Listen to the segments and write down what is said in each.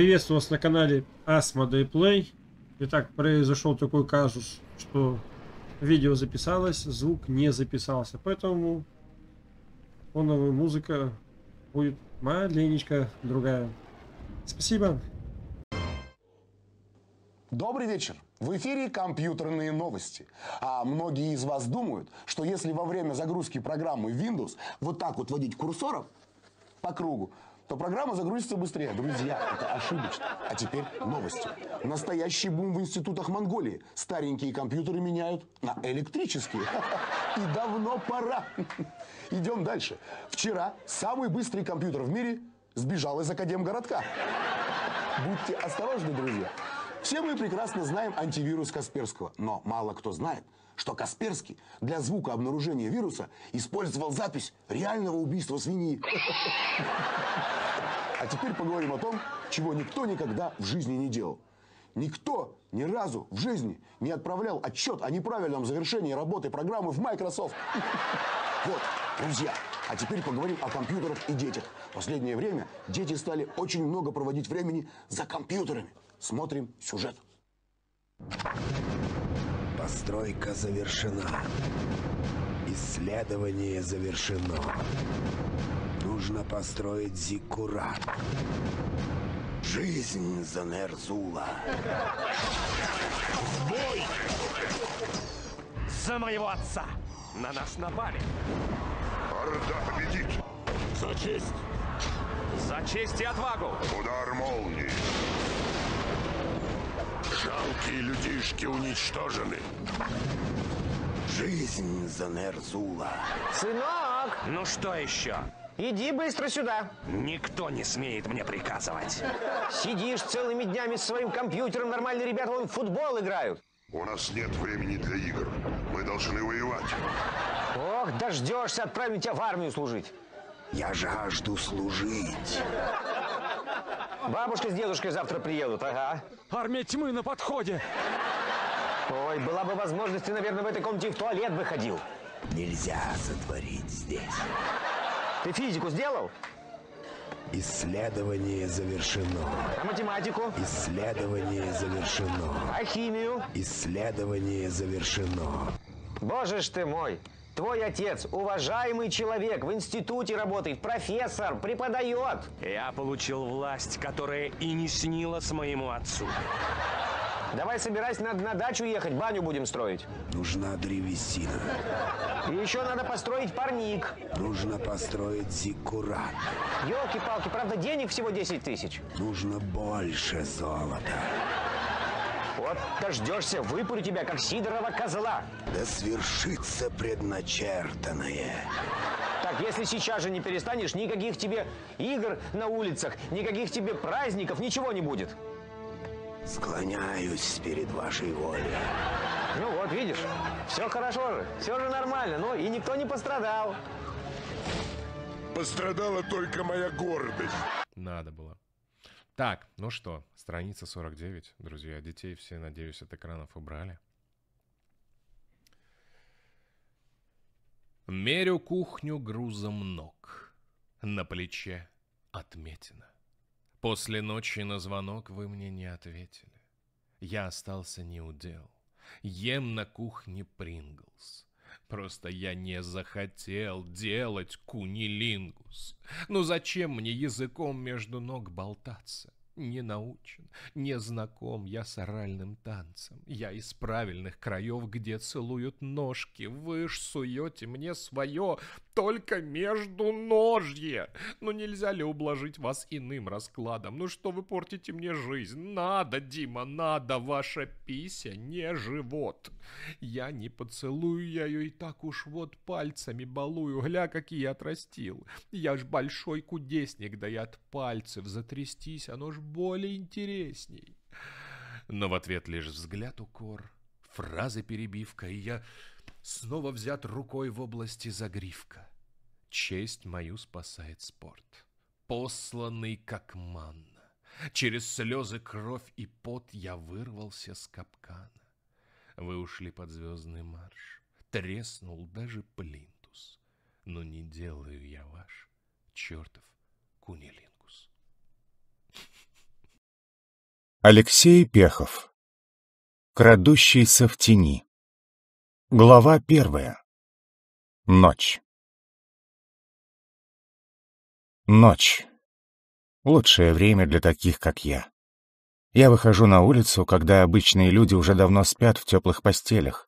Приветствую вас на канале Asmodee Play. Итак, произошел такой казус, что видео записалось, звук не записался. Поэтому фоновая музыка будет маленечко другая. Спасибо. Добрый вечер. В эфире компьютерные новости. А многие из вас думают, что если во время загрузки программы Windows вот так вот водить курсоров по кругу, то программа загрузится быстрее. Друзья, это ошибочно. А теперь новости. Настоящий бум в институтах Монголии. Старенькие компьютеры меняют на электрические. И давно пора. Идем дальше. Вчера самый быстрый компьютер в мире сбежал из Академгородка. Будьте осторожны, друзья. Все мы прекрасно знаем антивирус Касперского, но мало кто знает – что Касперский для звука обнаружения вируса использовал запись реального убийства свиньи. А теперь поговорим о том, чего никто никогда в жизни не делал. Никто ни разу в жизни не отправлял отчет о неправильном завершении работы программы в Microsoft. Вот, друзья, а теперь поговорим о компьютерах и детях. В последнее время дети стали очень много проводить времени за компьютерами. Смотрим сюжет. Thank you. Постройка завершена. Исследование завершено. Нужно построить зиккурат. Жизнь за Нерзула. бой! За моего отца! На нас напали! Орда победит! За честь! За честь и отвагу! Удар молнии! Жалкие людишки уничтожены. Жизнь за Нерзула. Сынок! Ну что еще? Иди быстро сюда. Никто не смеет мне приказывать. Сидишь целыми днями с своим компьютером, нормальные ребята вон в футбол играют. У нас нет времени для игр. Мы должны воевать. Ох, дождешься, отправим тебя в армию служить. Я жажду служить. Бабушка с дедушкой завтра приедут, ага. Армия тьмы на подходе. Ой, была бы возможность, ты, наверное, в этой комнате в туалет выходил. Нельзя сотворить здесь. Ты физику сделал? Исследование завершено. А математику? Исследование завершено. А химию? Исследование завершено. Боже ж ты мой! Твой отец, уважаемый человек, в институте работает, профессор, преподает. Я получил власть, которая и не снила с моему отцу. Давай собирайся, надо на дачу ехать, баню будем строить. Нужна древесина. И еще надо построить парник. Нужно построить зиккурат. Елки-палки, правда, денег всего 10 тысяч. Нужно больше золота. Вот дождешься, выпарю тебя, как Сидорова козла. Да свершится предначертанное. Так, если сейчас же не перестанешь, никаких тебе игр на улицах, никаких тебе праздников, ничего не будет. Склоняюсь перед вашей волей. Ну вот, видишь, все хорошо же, все же нормально, ну и никто не пострадал. Пострадала только моя гордость. Надо было. Так, ну что, страница 49, друзья. Детей все, надеюсь, от экранов убрали. Мерю кухню грузом ног. На плече отметина. После ночи на звонок вы мне не ответили. Я остался неудел. Ем на кухне Принглс. Просто я не захотел делать кунилингус. Ну зачем мне языком между ног болтаться? не научен, не знаком я с оральным танцем. Я из правильных краев, где целуют ножки. Вы ж суете мне свое, только между ножье. Ну нельзя ли ублажить вас иным раскладом? Ну что вы портите мне жизнь? Надо, Дима, надо, ваша пися не живот. Я не поцелую я ее и так уж вот пальцами балую. Гля, какие отрастил. Я ж большой кудесник, да и от пальцев затрястись, оно ж более интересней. Но в ответ лишь взгляд укор, фразы перебивка, и я снова взят рукой в области загривка. Честь мою спасает спорт, посланный как манна. Через слезы, кровь и пот я вырвался с капкана. Вы ушли под звездный марш, треснул даже плинтус. Но не делаю я ваш чертов кунилин. Алексей Пехов. Крадущийся в тени. Глава первая. Ночь. Ночь. Лучшее время для таких, как я. Я выхожу на улицу, когда обычные люди уже давно спят в теплых постелях,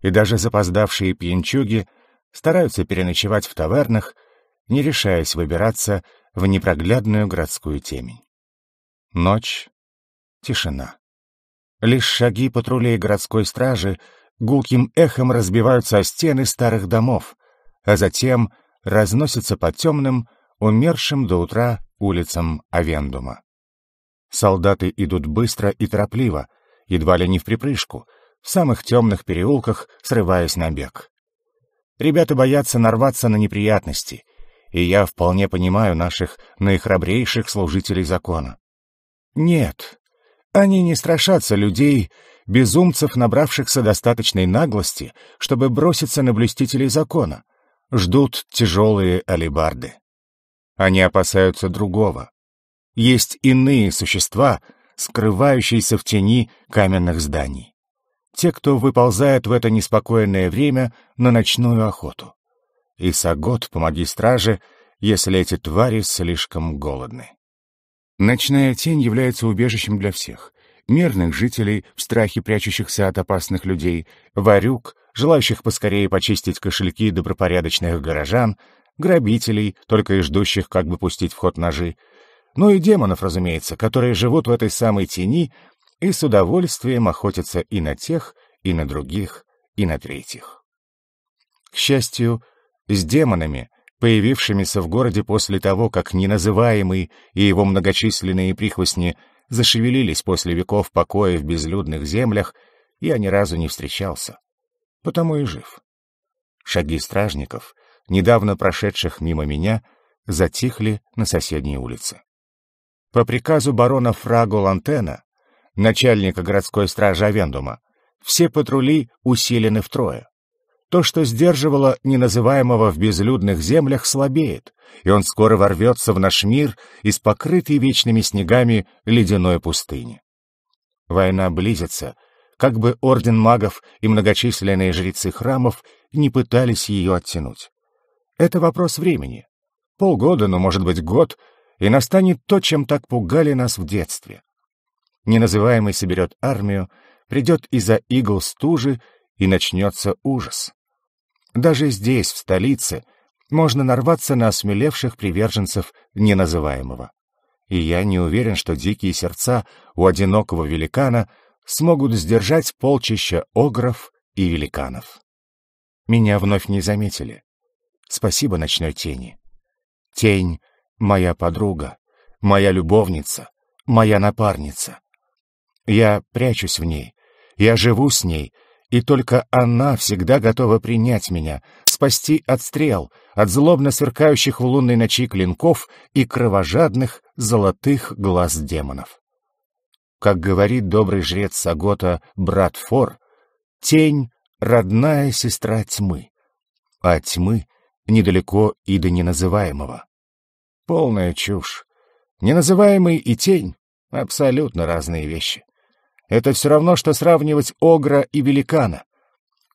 и даже запоздавшие пьянчуги стараются переночевать в тавернах, не решаясь выбираться в непроглядную городскую темень. Ночь Тишина. Лишь шаги патрулей городской стражи гулким эхом разбиваются о стены старых домов, а затем разносятся по темным, умершим до утра улицам Авендума. Солдаты идут быстро и торопливо, едва ли не в припрыжку, в самых темных переулках, срываясь на бег. Ребята боятся нарваться на неприятности, и я вполне понимаю наших наихрабрейших служителей закона. Нет, они не страшатся людей, безумцев, набравшихся достаточной наглости, чтобы броситься на блюстителей закона. Ждут тяжелые алебарды. Они опасаются другого. Есть иные существа, скрывающиеся в тени каменных зданий. Те, кто выползает в это неспокойное время на ночную охоту. И Сагот, помоги страже, если эти твари слишком голодны. Ночная тень является убежищем для всех. Мирных жителей, в страхе прячущихся от опасных людей, варюк, желающих поскорее почистить кошельки добропорядочных горожан, грабителей, только и ждущих, как бы пустить в ход ножи, ну и демонов, разумеется, которые живут в этой самой тени и с удовольствием охотятся и на тех, и на других, и на третьих. К счастью, с демонами появившимися в городе после того, как неназываемый и его многочисленные прихвостни зашевелились после веков покоя в безлюдных землях, я ни разу не встречался. Потому и жив. Шаги стражников, недавно прошедших мимо меня, затихли на соседней улице. По приказу барона Фраго Лантена, начальника городской стражи Авендума, все патрули усилены втрое. То, что сдерживало неназываемого в безлюдных землях, слабеет, и он скоро ворвется в наш мир из покрытой вечными снегами ледяной пустыни. Война близится, как бы орден магов и многочисленные жрецы храмов не пытались ее оттянуть. Это вопрос времени. Полгода, но ну, может быть, год, и настанет то, чем так пугали нас в детстве. Неназываемый соберет армию, придет из-за игл стужи, и начнется ужас. Даже здесь, в столице, можно нарваться на осмелевших приверженцев неназываемого. И я не уверен, что дикие сердца у одинокого великана смогут сдержать полчища огров и великанов. Меня вновь не заметили. Спасибо ночной тени. Тень — моя подруга, моя любовница, моя напарница. Я прячусь в ней, я живу с ней — и только она всегда готова принять меня, спасти от стрел, от злобно сверкающих в лунной ночи клинков и кровожадных золотых глаз демонов. Как говорит добрый жрец Сагота, брат Фор, тень — родная сестра тьмы, а тьмы — недалеко и до неназываемого. Полная чушь. Неназываемый и тень — абсолютно разные вещи. Это все равно, что сравнивать огра и великана.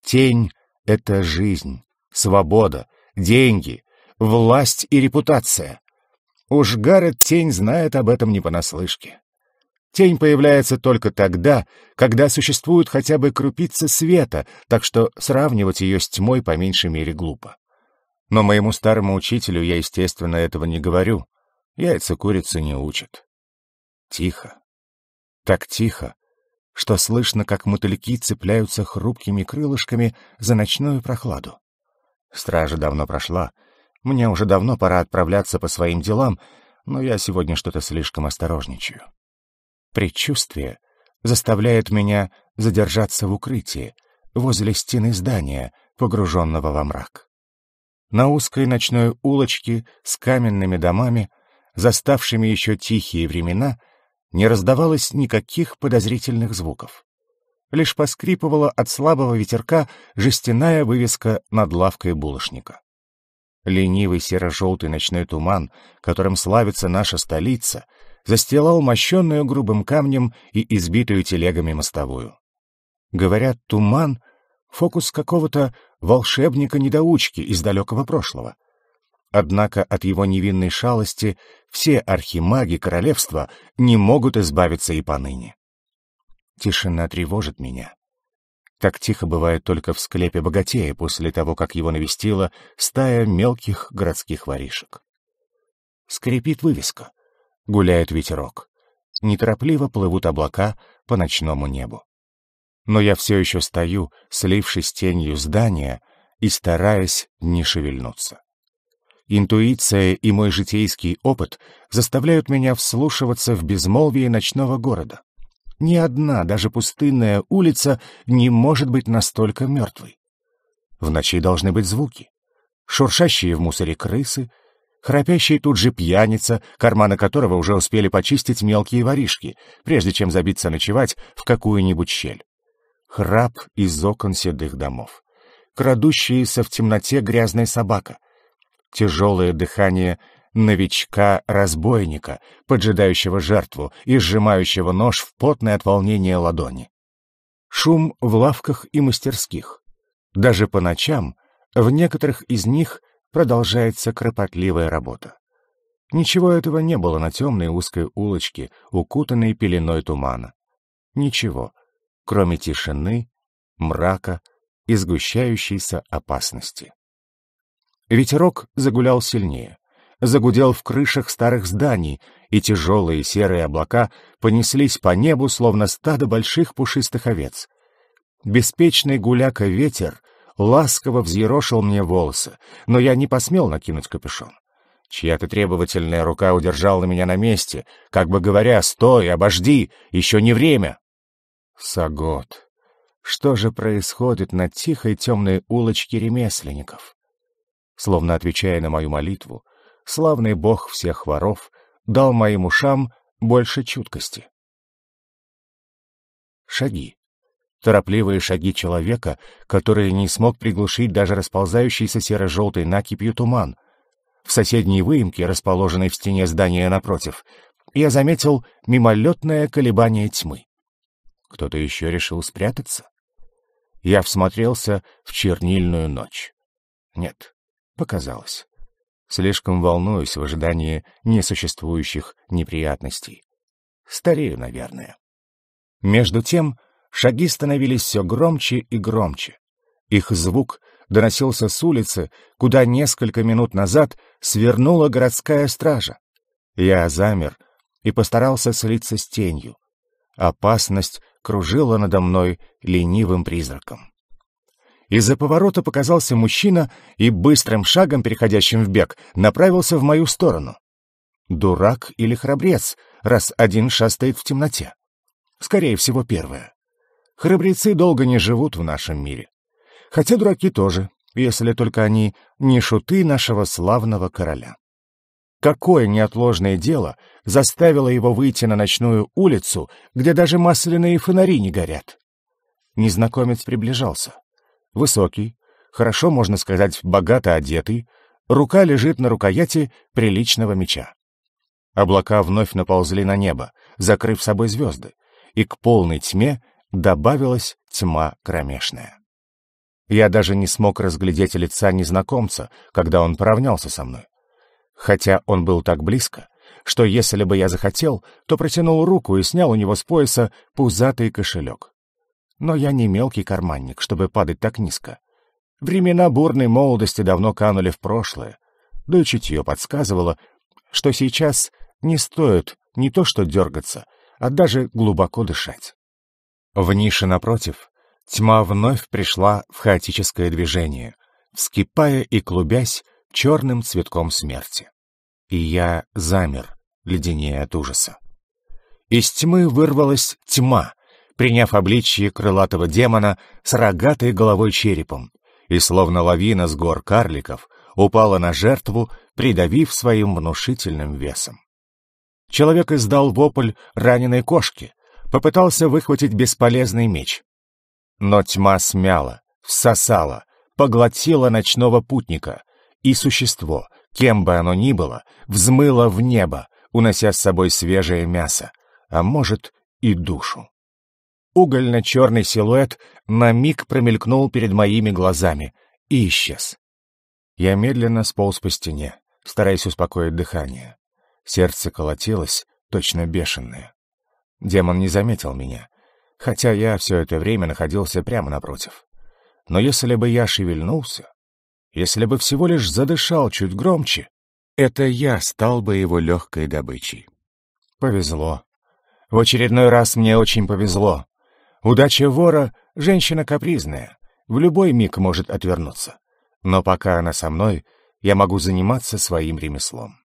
Тень — это жизнь, свобода, деньги, власть и репутация. Уж Гаррет Тень знает об этом не понаслышке. Тень появляется только тогда, когда существует хотя бы крупица света, так что сравнивать ее с тьмой по меньшей мере глупо. Но моему старому учителю я, естественно, этого не говорю. Яйца курицы не учат. Тихо. Так тихо, что слышно, как мотыльки цепляются хрупкими крылышками за ночную прохладу. Стража давно прошла. Мне уже давно пора отправляться по своим делам, но я сегодня что-то слишком осторожничаю. Предчувствие заставляет меня задержаться в укрытии, возле стены здания, погруженного во мрак. На узкой ночной улочке с каменными домами, заставшими еще тихие времена — не раздавалось никаких подозрительных звуков. Лишь поскрипывала от слабого ветерка жестяная вывеска над лавкой булочника. Ленивый серо-желтый ночной туман, которым славится наша столица, застилал мощенную грубым камнем и избитую телегами мостовую. Говорят, туман — фокус какого-то волшебника-недоучки из далекого прошлого. Однако от его невинной шалости все архимаги королевства не могут избавиться и поныне. Тишина тревожит меня. Так тихо бывает только в склепе богатея после того, как его навестила стая мелких городских воришек. Скрипит вывеска. Гуляет ветерок. Неторопливо плывут облака по ночному небу. Но я все еще стою, слившись тенью здания и стараясь не шевельнуться. Интуиция и мой житейский опыт заставляют меня вслушиваться в безмолвие ночного города. Ни одна, даже пустынная улица не может быть настолько мертвой. В ночи должны быть звуки. Шуршащие в мусоре крысы, храпящий тут же пьяница, карманы которого уже успели почистить мелкие воришки, прежде чем забиться ночевать в какую-нибудь щель. Храп из окон седых домов. Крадущаяся в темноте грязная собака — тяжелое дыхание новичка-разбойника, поджидающего жертву и сжимающего нож в потное от волнения ладони. Шум в лавках и мастерских. Даже по ночам в некоторых из них продолжается кропотливая работа. Ничего этого не было на темной узкой улочке, укутанной пеленой тумана. Ничего, кроме тишины, мрака и сгущающейся опасности. Ветерок загулял сильнее, загудел в крышах старых зданий, и тяжелые серые облака понеслись по небу, словно стадо больших пушистых овец. Беспечный гуляка ветер ласково взъерошил мне волосы, но я не посмел накинуть капюшон. Чья-то требовательная рука удержала меня на месте, как бы говоря «Стой, обожди, еще не время!» Сагот, что же происходит на тихой темной улочке ремесленников? словно отвечая на мою молитву, славный бог всех воров дал моим ушам больше чуткости. Шаги. Торопливые шаги человека, который не смог приглушить даже расползающийся серо желтый накипью туман. В соседней выемке, расположенной в стене здания напротив, я заметил мимолетное колебание тьмы. Кто-то еще решил спрятаться? Я всмотрелся в чернильную ночь. Нет, Показалось. Слишком волнуюсь в ожидании несуществующих неприятностей. Старею, наверное. Между тем, шаги становились все громче и громче. Их звук доносился с улицы, куда несколько минут назад свернула городская стража. Я замер и постарался слиться с тенью. Опасность кружила надо мной ленивым призраком. Из-за поворота показался мужчина и быстрым шагом, переходящим в бег, направился в мою сторону. Дурак или храбрец, раз один шастает в темноте? Скорее всего, первое. Храбрецы долго не живут в нашем мире. Хотя дураки тоже, если только они не шуты нашего славного короля. Какое неотложное дело заставило его выйти на ночную улицу, где даже масляные фонари не горят? Незнакомец приближался. Высокий, хорошо, можно сказать, богато одетый, рука лежит на рукояти приличного меча. Облака вновь наползли на небо, закрыв собой звезды, и к полной тьме добавилась тьма кромешная. Я даже не смог разглядеть лица незнакомца, когда он поравнялся со мной. Хотя он был так близко, что если бы я захотел, то протянул руку и снял у него с пояса пузатый кошелек. Но я не мелкий карманник, чтобы падать так низко. Времена бурной молодости давно канули в прошлое. Да и чутье подсказывало, что сейчас не стоит не то что дергаться, а даже глубоко дышать. В нише напротив тьма вновь пришла в хаотическое движение, вскипая и клубясь черным цветком смерти. И я замер, леденее от ужаса. Из тьмы вырвалась тьма, приняв обличье крылатого демона с рогатой головой черепом, и словно лавина с гор карликов упала на жертву, придавив своим внушительным весом. Человек издал вопль раненой кошки, попытался выхватить бесполезный меч. Но тьма смяла, всосала, поглотила ночного путника, и существо, кем бы оно ни было, взмыло в небо, унося с собой свежее мясо, а может и душу. Угольно-черный силуэт на миг промелькнул перед моими глазами и исчез. Я медленно сполз по стене, стараясь успокоить дыхание. Сердце колотилось, точно бешеное. Демон не заметил меня, хотя я все это время находился прямо напротив. Но если бы я шевельнулся, если бы всего лишь задышал чуть громче, это я стал бы его легкой добычей. Повезло. В очередной раз мне очень повезло. Удача вора — женщина капризная, в любой миг может отвернуться. Но пока она со мной, я могу заниматься своим ремеслом.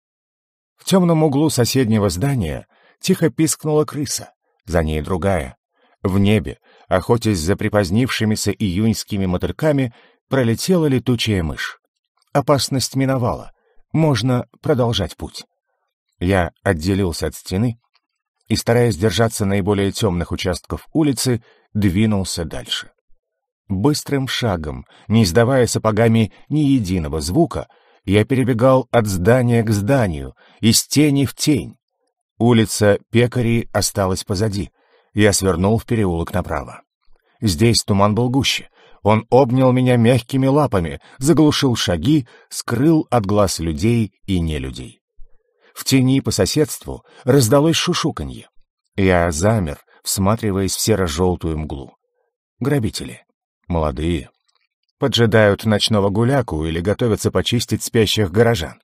В темном углу соседнего здания тихо пискнула крыса, за ней другая. В небе, охотясь за припозднившимися июньскими мотыльками, пролетела летучая мышь. Опасность миновала, можно продолжать путь. Я отделился от стены и, стараясь держаться наиболее темных участков улицы, двинулся дальше. Быстрым шагом, не издавая сапогами ни единого звука, я перебегал от здания к зданию, из тени в тень. Улица Пекари осталась позади. Я свернул в переулок направо. Здесь туман был гуще. Он обнял меня мягкими лапами, заглушил шаги, скрыл от глаз людей и нелюдей. В тени по соседству раздалось шушуканье. Я замер, всматриваясь в серо-желтую мглу. Грабители. Молодые. Поджидают ночного гуляку или готовятся почистить спящих горожан.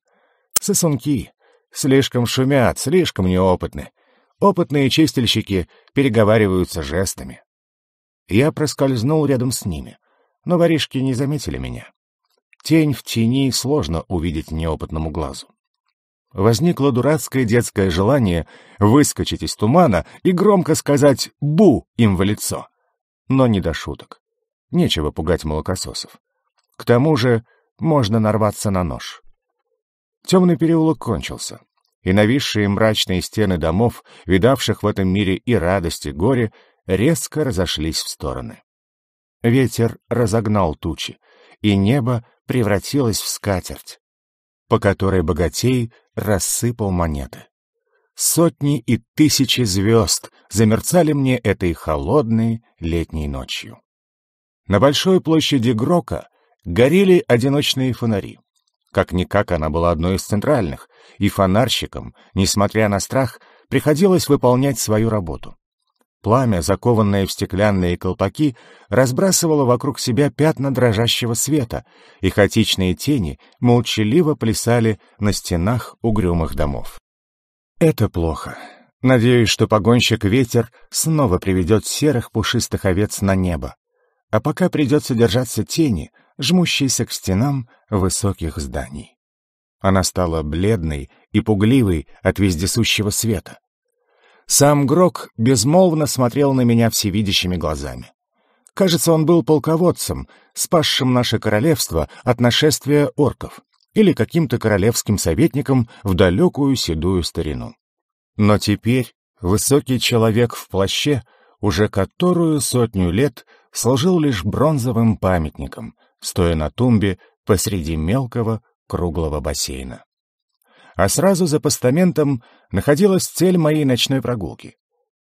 Сосунки. Слишком шумят, слишком неопытны. Опытные чистильщики переговариваются жестами. Я проскользнул рядом с ними, но воришки не заметили меня. Тень в тени сложно увидеть неопытному глазу возникло дурацкое детское желание выскочить из тумана и громко сказать «бу» им в лицо. Но не до шуток. Нечего пугать молокососов. К тому же можно нарваться на нож. Темный переулок кончился, и нависшие мрачные стены домов, видавших в этом мире и радость, и горе, резко разошлись в стороны. Ветер разогнал тучи, и небо превратилось в скатерть, по которой богатей рассыпал монеты. Сотни и тысячи звезд замерцали мне этой холодной летней ночью. На большой площади Грока горели одиночные фонари. Как-никак она была одной из центральных, и фонарщикам, несмотря на страх, приходилось выполнять свою работу. Пламя, закованное в стеклянные колпаки, разбрасывало вокруг себя пятна дрожащего света, и хаотичные тени молчаливо плясали на стенах угрюмых домов. Это плохо. Надеюсь, что погонщик ветер снова приведет серых пушистых овец на небо. А пока придется держаться тени, жмущейся к стенам высоких зданий. Она стала бледной и пугливой от вездесущего света. Сам Грок безмолвно смотрел на меня всевидящими глазами. Кажется, он был полководцем, спасшим наше королевство от нашествия орков, или каким-то королевским советником в далекую седую старину. Но теперь высокий человек в плаще уже которую сотню лет служил лишь бронзовым памятником, стоя на тумбе посреди мелкого круглого бассейна. А сразу за постаментом находилась цель моей ночной прогулки.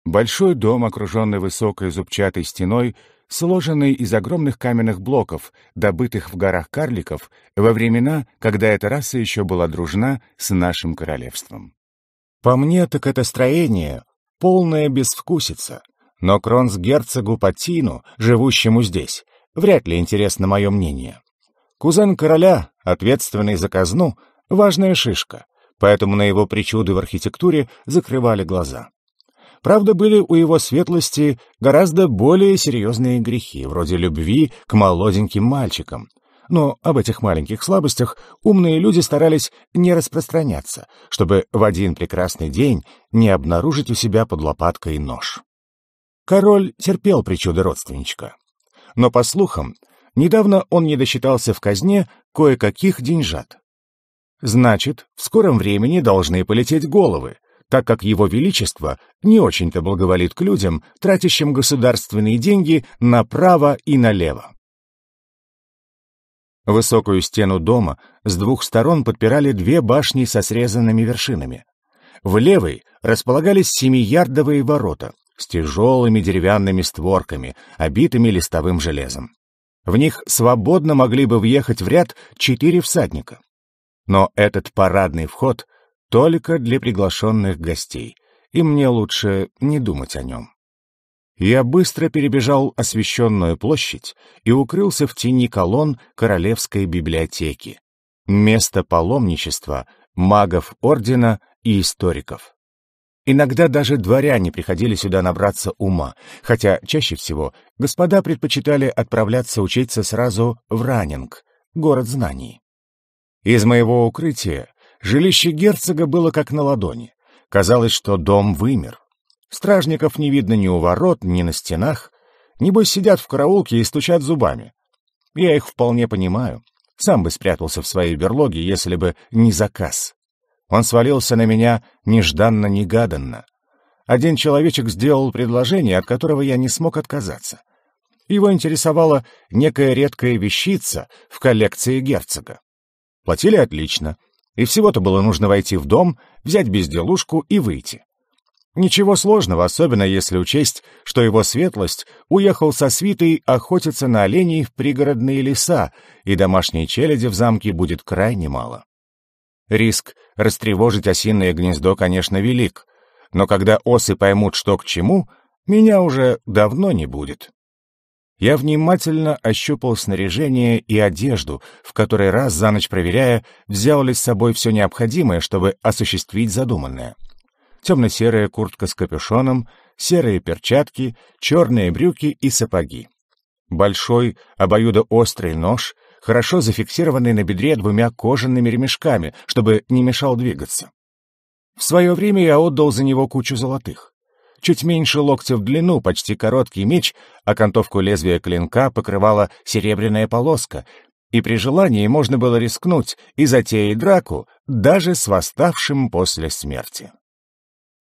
Большой дом, окруженный высокой зубчатой стеной, сложенный из огромных каменных блоков, добытых в горах карликов во времена, когда эта раса еще была дружна с нашим королевством. По мне, так это строение — полная безвкусица, но кронс герцогу Патину, живущему здесь, вряд ли интересно мое мнение. Кузен короля, ответственный за казну, важная шишка, поэтому на его причуды в архитектуре закрывали глаза. Правда, были у его светлости гораздо более серьезные грехи, вроде любви к молоденьким мальчикам. Но об этих маленьких слабостях умные люди старались не распространяться, чтобы в один прекрасный день не обнаружить у себя под лопаткой нож. Король терпел причуды родственничка. Но, по слухам, недавно он не досчитался в казне кое-каких деньжат. Значит, в скором времени должны полететь головы, так как его величество не очень-то благоволит к людям, тратящим государственные деньги направо и налево. Высокую стену дома с двух сторон подпирали две башни со срезанными вершинами. В левой располагались семиярдовые ворота с тяжелыми деревянными створками, обитыми листовым железом. В них свободно могли бы въехать в ряд четыре всадника. Но этот парадный вход только для приглашенных гостей, и мне лучше не думать о нем. Я быстро перебежал освещенную площадь и укрылся в тени колонн Королевской библиотеки, место паломничества магов ордена и историков. Иногда даже дворяне приходили сюда набраться ума, хотя чаще всего господа предпочитали отправляться учиться сразу в Ранинг, город знаний. Из моего укрытия жилище герцога было как на ладони. Казалось, что дом вымер. Стражников не видно ни у ворот, ни на стенах. Небось, сидят в караулке и стучат зубами. Я их вполне понимаю. Сам бы спрятался в своей берлоге, если бы не заказ. Он свалился на меня нежданно-негаданно. Один человечек сделал предложение, от которого я не смог отказаться. Его интересовала некая редкая вещица в коллекции герцога. Платили отлично. И всего-то было нужно войти в дом, взять безделушку и выйти. Ничего сложного, особенно если учесть, что его светлость уехал со свитой охотиться на оленей в пригородные леса, и домашней челяди в замке будет крайне мало. Риск растревожить осиное гнездо, конечно, велик, но когда осы поймут, что к чему, меня уже давно не будет. Я внимательно ощупал снаряжение и одежду, в который раз за ночь проверяя, взял ли с собой все необходимое, чтобы осуществить задуманное. Темно-серая куртка с капюшоном, серые перчатки, черные брюки и сапоги. Большой, обоюдоострый нож, хорошо зафиксированный на бедре двумя кожаными ремешками, чтобы не мешал двигаться. В свое время я отдал за него кучу золотых чуть меньше локтя в длину, почти короткий меч, а окантовку лезвия клинка покрывала серебряная полоска, и при желании можно было рискнуть и затеять драку даже с восставшим после смерти.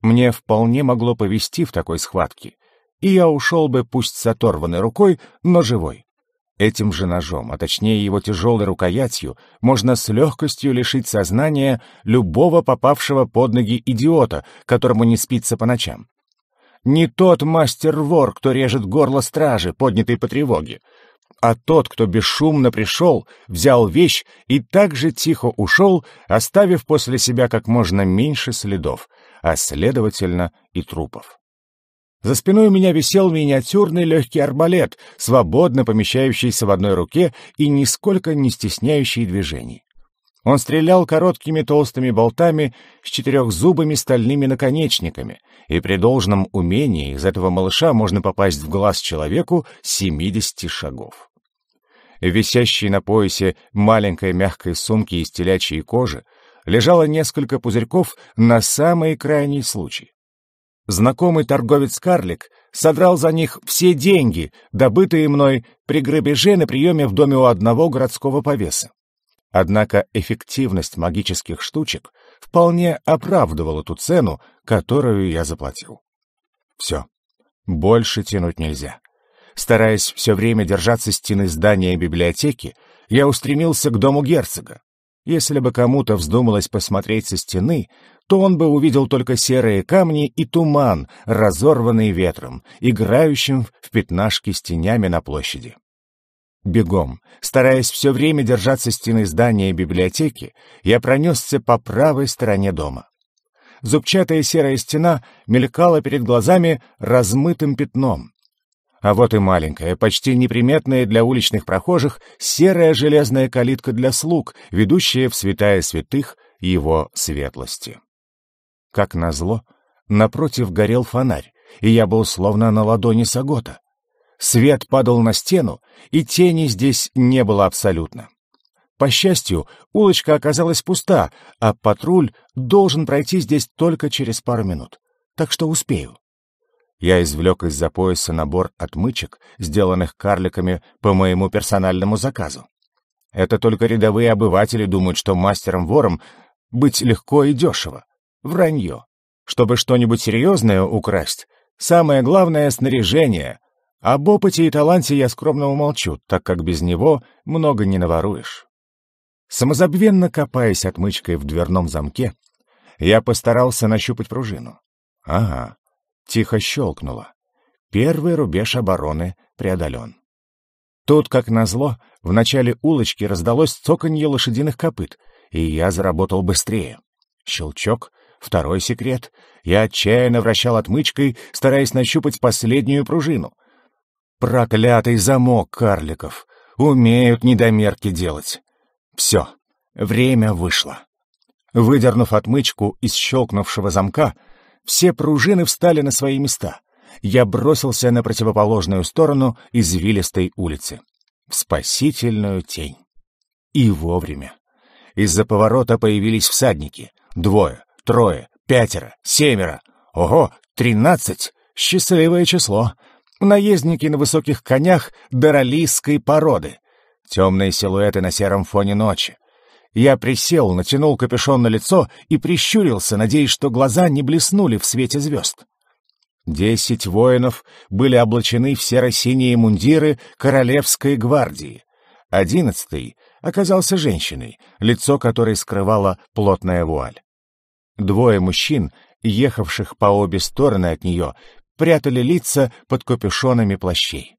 Мне вполне могло повести в такой схватке, и я ушел бы пусть с оторванной рукой, но живой. Этим же ножом, а точнее его тяжелой рукоятью, можно с легкостью лишить сознания любого попавшего под ноги идиота, которому не спится по ночам не тот мастер-вор, кто режет горло стражи, поднятой по тревоге, а тот, кто бесшумно пришел, взял вещь и так же тихо ушел, оставив после себя как можно меньше следов, а, следовательно, и трупов. За спиной у меня висел миниатюрный легкий арбалет, свободно помещающийся в одной руке и нисколько не стесняющий движений. Он стрелял короткими толстыми болтами с четырехзубыми стальными наконечниками, и при должном умении из этого малыша можно попасть в глаз человеку 70 шагов. Висящей на поясе маленькой мягкой сумки из телячьей кожи лежало несколько пузырьков на самый крайний случай. Знакомый торговец-карлик содрал за них все деньги, добытые мной при грабеже на приеме в доме у одного городского повеса. Однако эффективность магических штучек вполне оправдывал эту цену, которую я заплатил. Все. Больше тянуть нельзя. Стараясь все время держаться стены здания библиотеки, я устремился к дому герцога. Если бы кому-то вздумалось посмотреть со стены, то он бы увидел только серые камни и туман, разорванный ветром, играющим в пятнашки с тенями на площади. Бегом, стараясь все время держаться стены здания и библиотеки, я пронесся по правой стороне дома. Зубчатая серая стена мелькала перед глазами размытым пятном. А вот и маленькая, почти неприметная для уличных прохожих, серая железная калитка для слуг, ведущая в святая святых его светлости. Как назло, напротив горел фонарь, и я был словно на ладони Сагота. Свет падал на стену, и тени здесь не было абсолютно. По счастью, улочка оказалась пуста, а патруль должен пройти здесь только через пару минут. Так что успею. Я извлек из-за пояса набор отмычек, сделанных карликами по моему персональному заказу. Это только рядовые обыватели думают, что мастером-вором быть легко и дешево. Вранье. Чтобы что-нибудь серьезное украсть, самое главное — снаряжение, об опыте и таланте я скромно умолчу, так как без него много не наворуешь. Самозабвенно копаясь отмычкой в дверном замке, я постарался нащупать пружину. Ага, тихо щелкнуло. Первый рубеж обороны преодолен. Тут, как назло, в начале улочки раздалось цоканье лошадиных копыт, и я заработал быстрее. Щелчок, второй секрет. Я отчаянно вращал отмычкой, стараясь нащупать последнюю пружину. Проклятый замок карликов. Умеют недомерки делать. Все. Время вышло. Выдернув отмычку из щелкнувшего замка, все пружины встали на свои места. Я бросился на противоположную сторону извилистой улицы. В спасительную тень. И вовремя. Из-за поворота появились всадники. Двое, трое, пятеро, семеро. Ого, тринадцать! Счастливое число. Наездники на высоких конях доролийской породы. Темные силуэты на сером фоне ночи. Я присел, натянул капюшон на лицо и прищурился, надеясь, что глаза не блеснули в свете звезд. Десять воинов были облачены в серо-синие мундиры Королевской гвардии. Одиннадцатый оказался женщиной, лицо которой скрывала плотная вуаль. Двое мужчин, ехавших по обе стороны от нее, прятали лица под капюшонами плащей.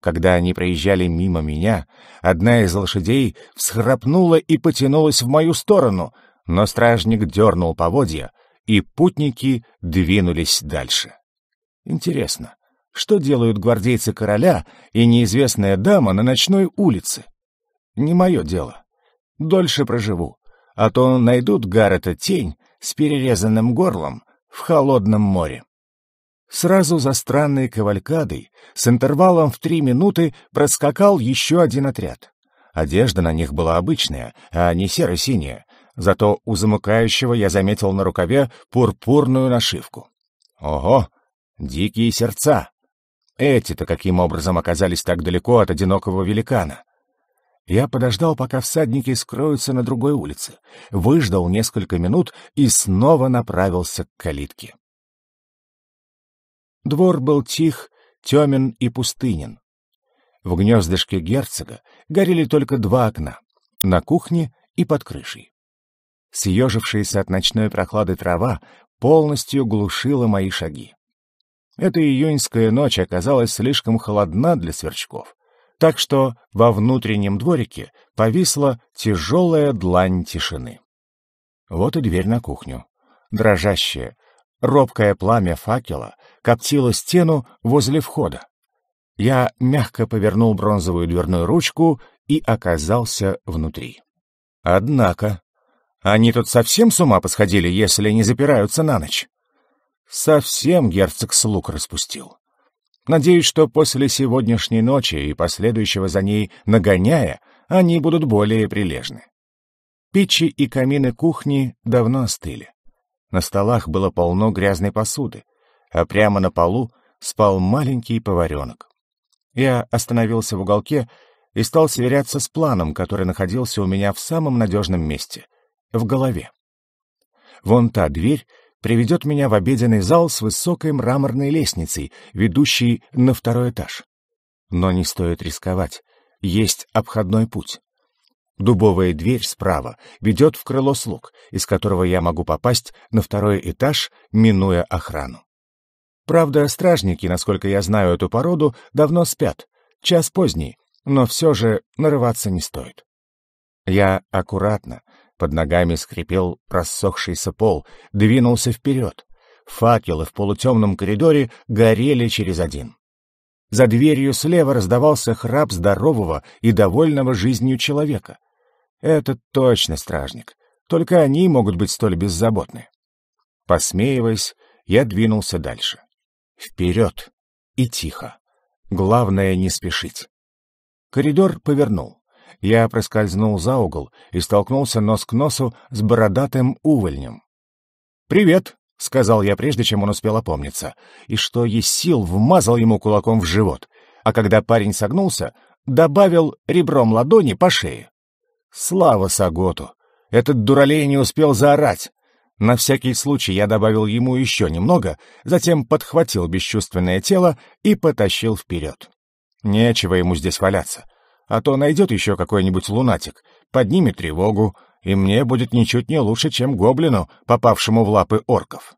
Когда они проезжали мимо меня, одна из лошадей всхрапнула и потянулась в мою сторону, но стражник дернул поводья, и путники двинулись дальше. Интересно, что делают гвардейцы короля и неизвестная дама на ночной улице? Не мое дело. Дольше проживу, а то найдут Гаррета тень с перерезанным горлом в холодном море. Сразу за странной кавалькадой с интервалом в три минуты проскакал еще один отряд. Одежда на них была обычная, а не серо-синяя, зато у замыкающего я заметил на рукаве пурпурную нашивку. Ого! Дикие сердца! Эти-то каким образом оказались так далеко от одинокого великана? Я подождал, пока всадники скроются на другой улице, выждал несколько минут и снова направился к калитке. Двор был тих, темен и пустынен. В гнездышке герцога горели только два окна — на кухне и под крышей. Съежившаяся от ночной прохлады трава полностью глушила мои шаги. Эта июньская ночь оказалась слишком холодна для сверчков, так что во внутреннем дворике повисла тяжелая длань тишины. Вот и дверь на кухню. Дрожащая, Робкое пламя факела коптило стену возле входа. Я мягко повернул бронзовую дверную ручку и оказался внутри. Однако, они тут совсем с ума посходили, если не запираются на ночь? Совсем герцог слуг распустил. Надеюсь, что после сегодняшней ночи и последующего за ней нагоняя, они будут более прилежны. Печи и камины кухни давно остыли. На столах было полно грязной посуды, а прямо на полу спал маленький поваренок. Я остановился в уголке и стал сверяться с планом, который находился у меня в самом надежном месте — в голове. Вон та дверь приведет меня в обеденный зал с высокой мраморной лестницей, ведущей на второй этаж. Но не стоит рисковать. Есть обходной путь. Дубовая дверь справа ведет в крыло слуг, из которого я могу попасть на второй этаж, минуя охрану. Правда, стражники, насколько я знаю эту породу, давно спят. Час поздний, но все же нарываться не стоит. Я аккуратно, под ногами скрипел рассохшийся пол, двинулся вперед. Факелы в полутемном коридоре горели через один. За дверью слева раздавался храп здорового и довольного жизнью человека. Это точно стражник. Только они могут быть столь беззаботны. Посмеиваясь, я двинулся дальше. Вперед и тихо. Главное не спешить. Коридор повернул. Я проскользнул за угол и столкнулся нос к носу с бородатым увольнем. «Привет!» — сказал я, прежде чем он успел опомниться, и что есть сил вмазал ему кулаком в живот, а когда парень согнулся, добавил ребром ладони по шее. Слава Саготу! Этот дуралей не успел заорать. На всякий случай я добавил ему еще немного, затем подхватил бесчувственное тело и потащил вперед. Нечего ему здесь валяться, а то найдет еще какой-нибудь лунатик, поднимет тревогу, и мне будет ничуть не лучше, чем гоблину, попавшему в лапы орков.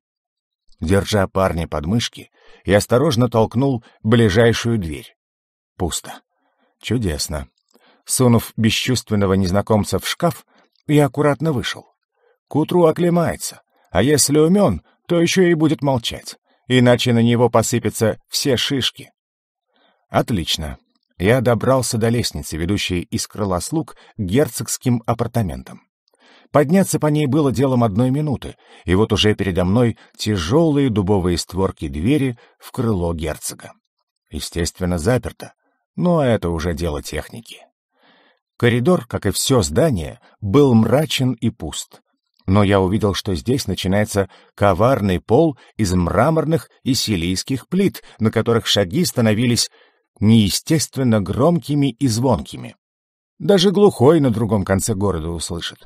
Держа парня под мышки, я осторожно толкнул ближайшую дверь. Пусто. Чудесно. Сунув бесчувственного незнакомца в шкаф, я аккуратно вышел. К утру оклемается, а если умен, то еще и будет молчать, иначе на него посыпятся все шишки. Отлично. Я добрался до лестницы, ведущей из крыла слуг к герцогским апартаментам. Подняться по ней было делом одной минуты, и вот уже передо мной тяжелые дубовые створки двери в крыло герцога. Естественно, заперто, но это уже дело техники. Коридор, как и все здание, был мрачен и пуст. Но я увидел, что здесь начинается коварный пол из мраморных и силийских плит, на которых шаги становились неестественно громкими и звонкими. Даже глухой на другом конце города услышит.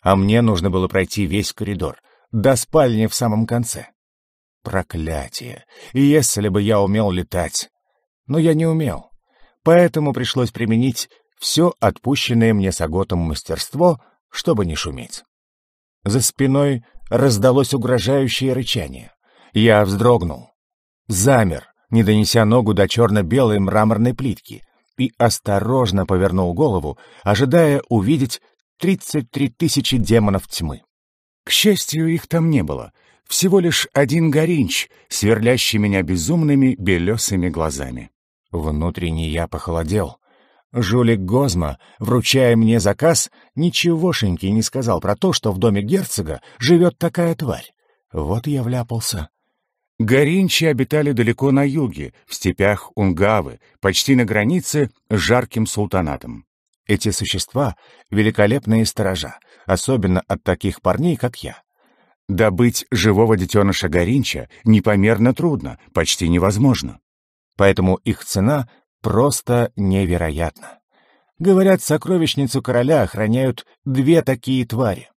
А мне нужно было пройти весь коридор, до спальни в самом конце. Проклятие! Если бы я умел летать! Но я не умел. Поэтому пришлось применить все отпущенное мне Саготом мастерство, чтобы не шуметь. За спиной раздалось угрожающее рычание. Я вздрогнул. Замер, не донеся ногу до черно-белой мраморной плитки, и осторожно повернул голову, ожидая увидеть 33 тысячи демонов тьмы. К счастью, их там не было. Всего лишь один горинч, сверлящий меня безумными белесыми глазами. Внутренне я похолодел. Жулик Гозма, вручая мне заказ, ничегошеньки не сказал про то, что в доме герцога живет такая тварь. Вот я вляпался. Горинчи обитали далеко на юге, в степях Унгавы, почти на границе с жарким султанатом. Эти существа — великолепные сторожа, особенно от таких парней, как я. Добыть живого детеныша Горинча непомерно трудно, почти невозможно. Поэтому их цена просто невероятно. Говорят, сокровищницу короля охраняют две такие твари.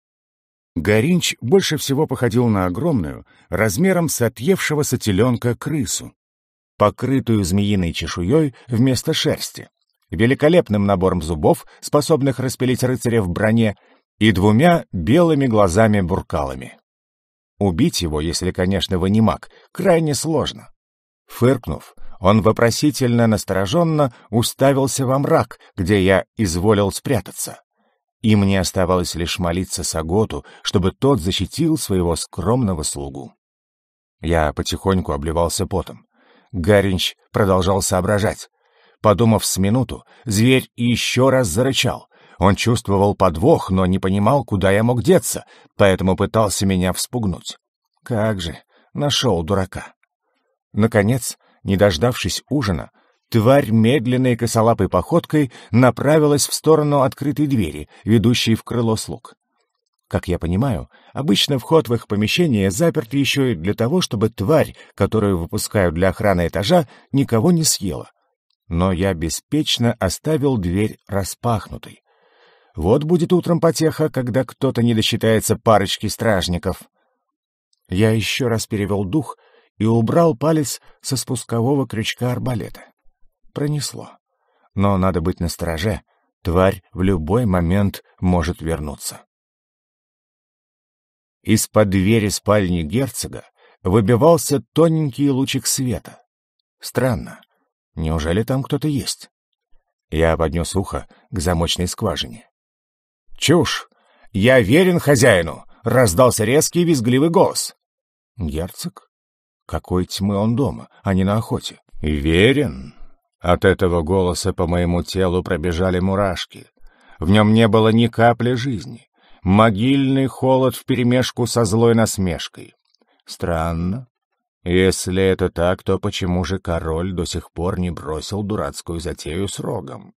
Горинч больше всего походил на огромную, размером с отъевшегося теленка крысу, покрытую змеиной чешуей вместо шерсти, великолепным набором зубов, способных распилить рыцаря в броне, и двумя белыми глазами-буркалами. Убить его, если, конечно, вы не маг, крайне сложно. Фыркнув, он вопросительно настороженно уставился во мрак, где я изволил спрятаться. И мне оставалось лишь молиться Саготу, чтобы тот защитил своего скромного слугу. Я потихоньку обливался потом. Гаринч продолжал соображать. Подумав с минуту, зверь еще раз зарычал. Он чувствовал подвох, но не понимал, куда я мог деться, поэтому пытался меня вспугнуть. Как же, нашел дурака. Наконец, не дождавшись ужина, тварь медленной косолапой походкой направилась в сторону открытой двери, ведущей в крыло слуг. Как я понимаю, обычно вход в их помещение заперт еще и для того, чтобы тварь, которую выпускают для охраны этажа, никого не съела. Но я беспечно оставил дверь распахнутой. Вот будет утром потеха, когда кто-то не досчитается парочки стражников. Я еще раз перевел дух и убрал палец со спускового крючка арбалета. Пронесло. Но надо быть настороже, тварь в любой момент может вернуться. Из-под двери спальни герцога выбивался тоненький лучик света. Странно. Неужели там кто-то есть? Я поднес ухо к замочной скважине. «Чушь! Я верен хозяину!» — раздался резкий визгливый голос. «Герцог?» Какой тьмы он дома, а не на охоте? Верен? От этого голоса по моему телу пробежали мурашки. В нем не было ни капли жизни. Могильный холод вперемешку со злой насмешкой. Странно. Если это так, то почему же король до сих пор не бросил дурацкую затею с рогом?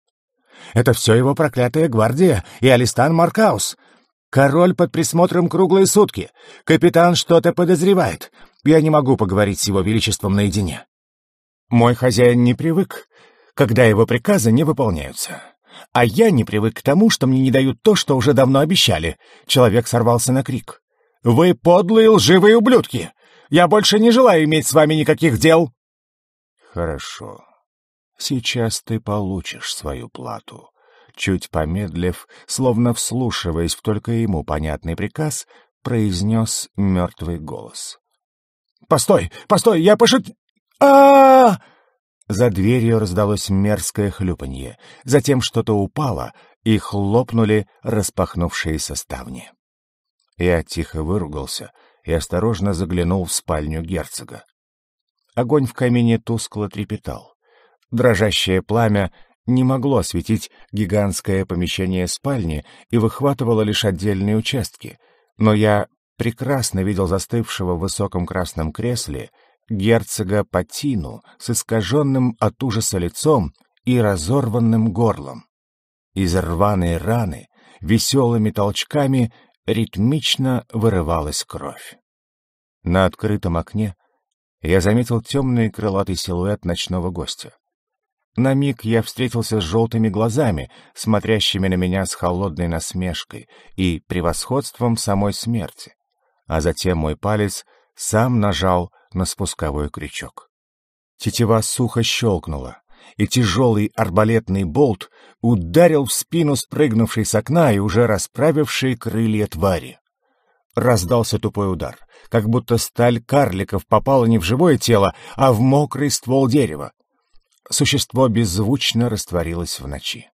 Это все его проклятая гвардия и Алистан Маркаус. Король под присмотром круглые сутки. Капитан что-то подозревает. Я не могу поговорить с его величеством наедине. Мой хозяин не привык, когда его приказы не выполняются. А я не привык к тому, что мне не дают то, что уже давно обещали. Человек сорвался на крик. «Вы подлые лживые ублюдки! Я больше не желаю иметь с вами никаких дел!» «Хорошо. Сейчас ты получишь свою плату», чуть помедлив, словно вслушиваясь в только ему понятный приказ, произнес мертвый голос. «Постой! Постой! Я пошут...» а, -а, -а, -а За дверью раздалось мерзкое хлюпанье, затем что-то упало, и хлопнули распахнувшиеся ставни. Я тихо выругался и осторожно заглянул в спальню герцога. Огонь в камине тускло трепетал. Дрожащее пламя не могло осветить гигантское помещение спальни и выхватывало лишь отдельные участки, но я прекрасно видел застывшего в высоком красном кресле герцога Патину с искаженным от ужаса лицом и разорванным горлом. Из рваной раны веселыми толчками ритмично вырывалась кровь. На открытом окне я заметил темный крылатый силуэт ночного гостя. На миг я встретился с желтыми глазами, смотрящими на меня с холодной насмешкой и превосходством самой смерти. А затем мой палец сам нажал на спусковой крючок. Тетива сухо щелкнула, и тяжелый арбалетный болт ударил в спину спрыгнувшей с окна и уже расправившей крылья твари. Раздался тупой удар, как будто сталь карликов попала не в живое тело, а в мокрый ствол дерева существо беззвучно растворилось в ночи.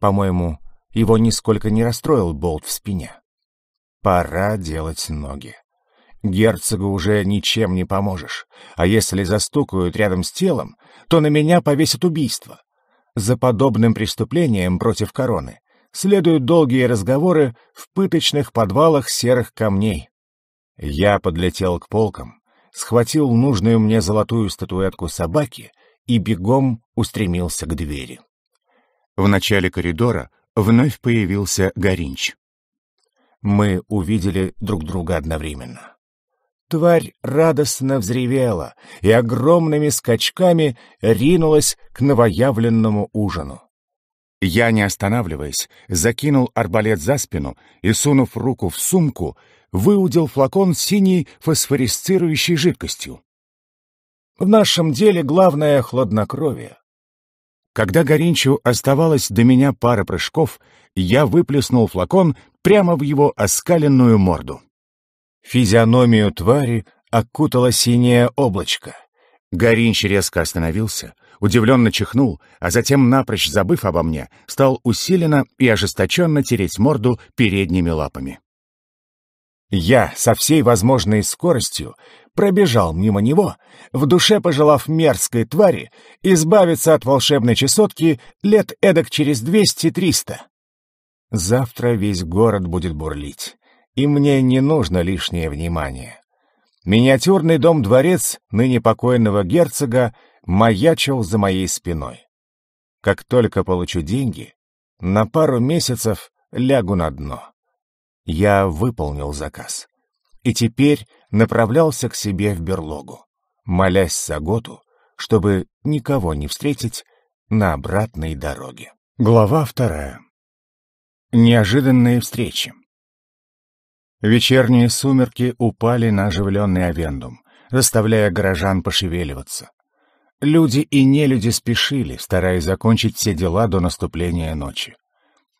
По-моему, его нисколько не расстроил болт в спине. Пора делать ноги. Герцогу уже ничем не поможешь, а если застукают рядом с телом, то на меня повесят убийство. За подобным преступлением против короны следуют долгие разговоры в пыточных подвалах серых камней. Я подлетел к полкам, схватил нужную мне золотую статуэтку собаки и бегом устремился к двери. В начале коридора вновь появился Горинч. Мы увидели друг друга одновременно. Тварь радостно взревела и огромными скачками ринулась к новоявленному ужину. Я, не останавливаясь, закинул арбалет за спину и, сунув руку в сумку, выудил флакон с синей фосфорисцирующей жидкостью. В нашем деле главное — хладнокровие. Когда Горинчу оставалось до меня пара прыжков, я выплеснул флакон прямо в его оскаленную морду. Физиономию твари окутало синее облачко. Горинч резко остановился, удивленно чихнул, а затем, напрочь забыв обо мне, стал усиленно и ожесточенно тереть морду передними лапами. Я со всей возможной скоростью пробежал мимо него, в душе пожелав мерзкой твари избавиться от волшебной чесотки лет эдак через двести-триста. Завтра весь город будет бурлить, и мне не нужно лишнее внимание. Миниатюрный дом-дворец ныне покойного герцога маячил за моей спиной. Как только получу деньги, на пару месяцев лягу на дно. Я выполнил заказ. И теперь направлялся к себе в берлогу, молясь Саготу, чтобы никого не встретить на обратной дороге. Глава вторая. Неожиданные встречи. Вечерние сумерки упали на оживленный Авендум, заставляя горожан пошевеливаться. Люди и нелюди спешили, стараясь закончить все дела до наступления ночи.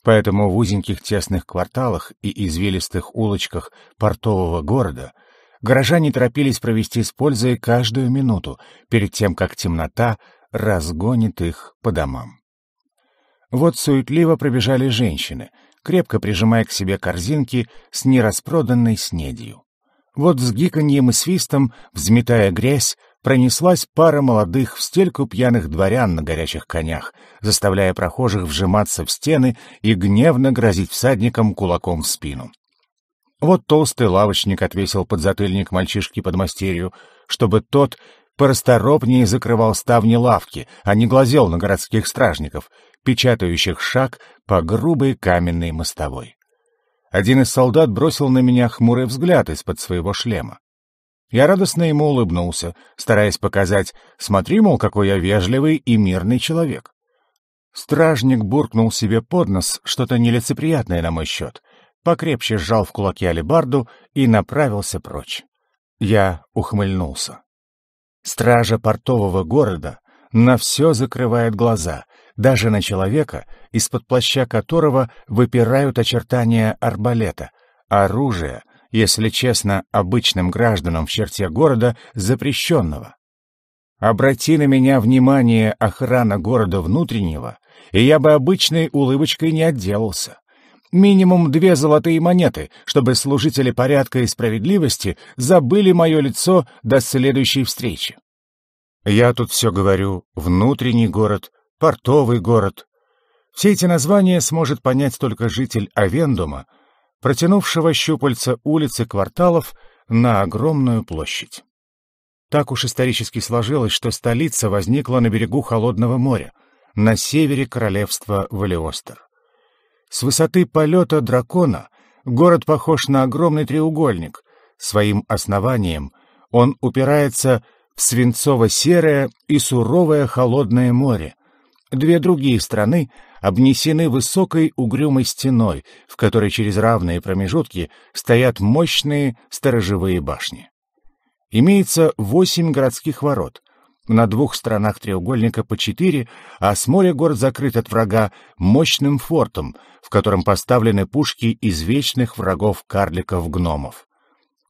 Поэтому в узеньких тесных кварталах и извилистых улочках портового города Горожане торопились провести с пользой каждую минуту, перед тем, как темнота разгонит их по домам. Вот суетливо пробежали женщины, крепко прижимая к себе корзинки с нераспроданной снедью. Вот с гиканьем и свистом, взметая грязь, пронеслась пара молодых в стельку пьяных дворян на горячих конях, заставляя прохожих вжиматься в стены и гневно грозить всадникам кулаком в спину. Вот толстый лавочник отвесил подзатыльник мальчишке под мастерью, чтобы тот порасторопнее закрывал ставни лавки, а не глазел на городских стражников, печатающих шаг по грубой каменной мостовой. Один из солдат бросил на меня хмурый взгляд из-под своего шлема. Я радостно ему улыбнулся, стараясь показать, смотри, мол, какой я вежливый и мирный человек. Стражник буркнул себе под нос что-то нелицеприятное на мой счет, покрепче сжал в кулаке алебарду и направился прочь. Я ухмыльнулся. Стража портового города на все закрывает глаза, даже на человека, из-под плаща которого выпирают очертания арбалета, а оружия, если честно, обычным гражданам в черте города запрещенного. Обрати на меня внимание охрана города внутреннего, и я бы обычной улыбочкой не отделался минимум две золотые монеты, чтобы служители порядка и справедливости забыли мое лицо до следующей встречи. Я тут все говорю, внутренний город, портовый город. Все эти названия сможет понять только житель Авендума, протянувшего щупальца улиц и кварталов на огромную площадь. Так уж исторически сложилось, что столица возникла на берегу Холодного моря, на севере королевства Валиостер. С высоты полета дракона город похож на огромный треугольник. Своим основанием он упирается в свинцово-серое и суровое холодное море. Две другие страны обнесены высокой угрюмой стеной, в которой через равные промежутки стоят мощные сторожевые башни. Имеется восемь городских ворот, на двух сторонах треугольника по четыре, а с моря город закрыт от врага мощным фортом, в котором поставлены пушки из вечных врагов карликов-гномов.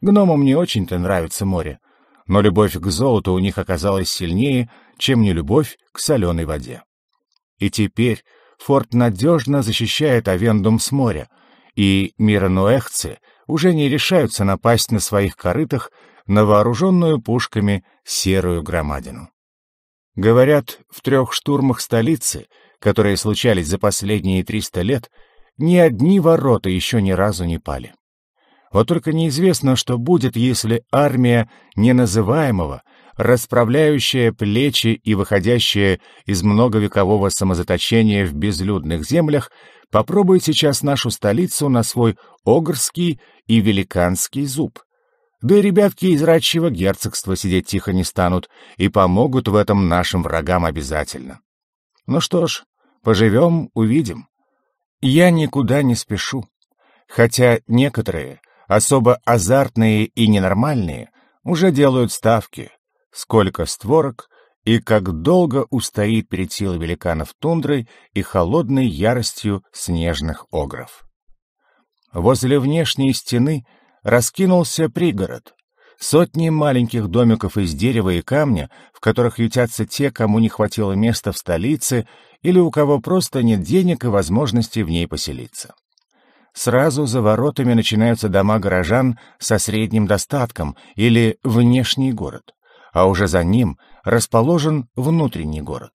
Гномам не очень-то нравится море, но любовь к золоту у них оказалась сильнее, чем не любовь к соленой воде. И теперь форт надежно защищает Авендум с моря, и мирануэхцы уже не решаются напасть на своих корытах, на вооруженную пушками серую громадину. Говорят, в трех штурмах столицы, которые случались за последние 300 лет, ни одни ворота еще ни разу не пали. Вот только неизвестно, что будет, если армия неназываемого, расправляющая плечи и выходящая из многовекового самозаточения в безлюдных землях, попробует сейчас нашу столицу на свой огрский и великанский зуб. Да и ребятки из рачьего герцогства сидеть тихо не станут и помогут в этом нашим врагам обязательно. Ну что ж, поживем, увидим. Я никуда не спешу. Хотя некоторые, особо азартные и ненормальные, уже делают ставки, сколько створок и как долго устоит перед силой великанов тундры и холодной яростью снежных огров. Возле внешней стены — раскинулся пригород. Сотни маленьких домиков из дерева и камня, в которых ютятся те, кому не хватило места в столице или у кого просто нет денег и возможности в ней поселиться. Сразу за воротами начинаются дома горожан со средним достатком или внешний город, а уже за ним расположен внутренний город.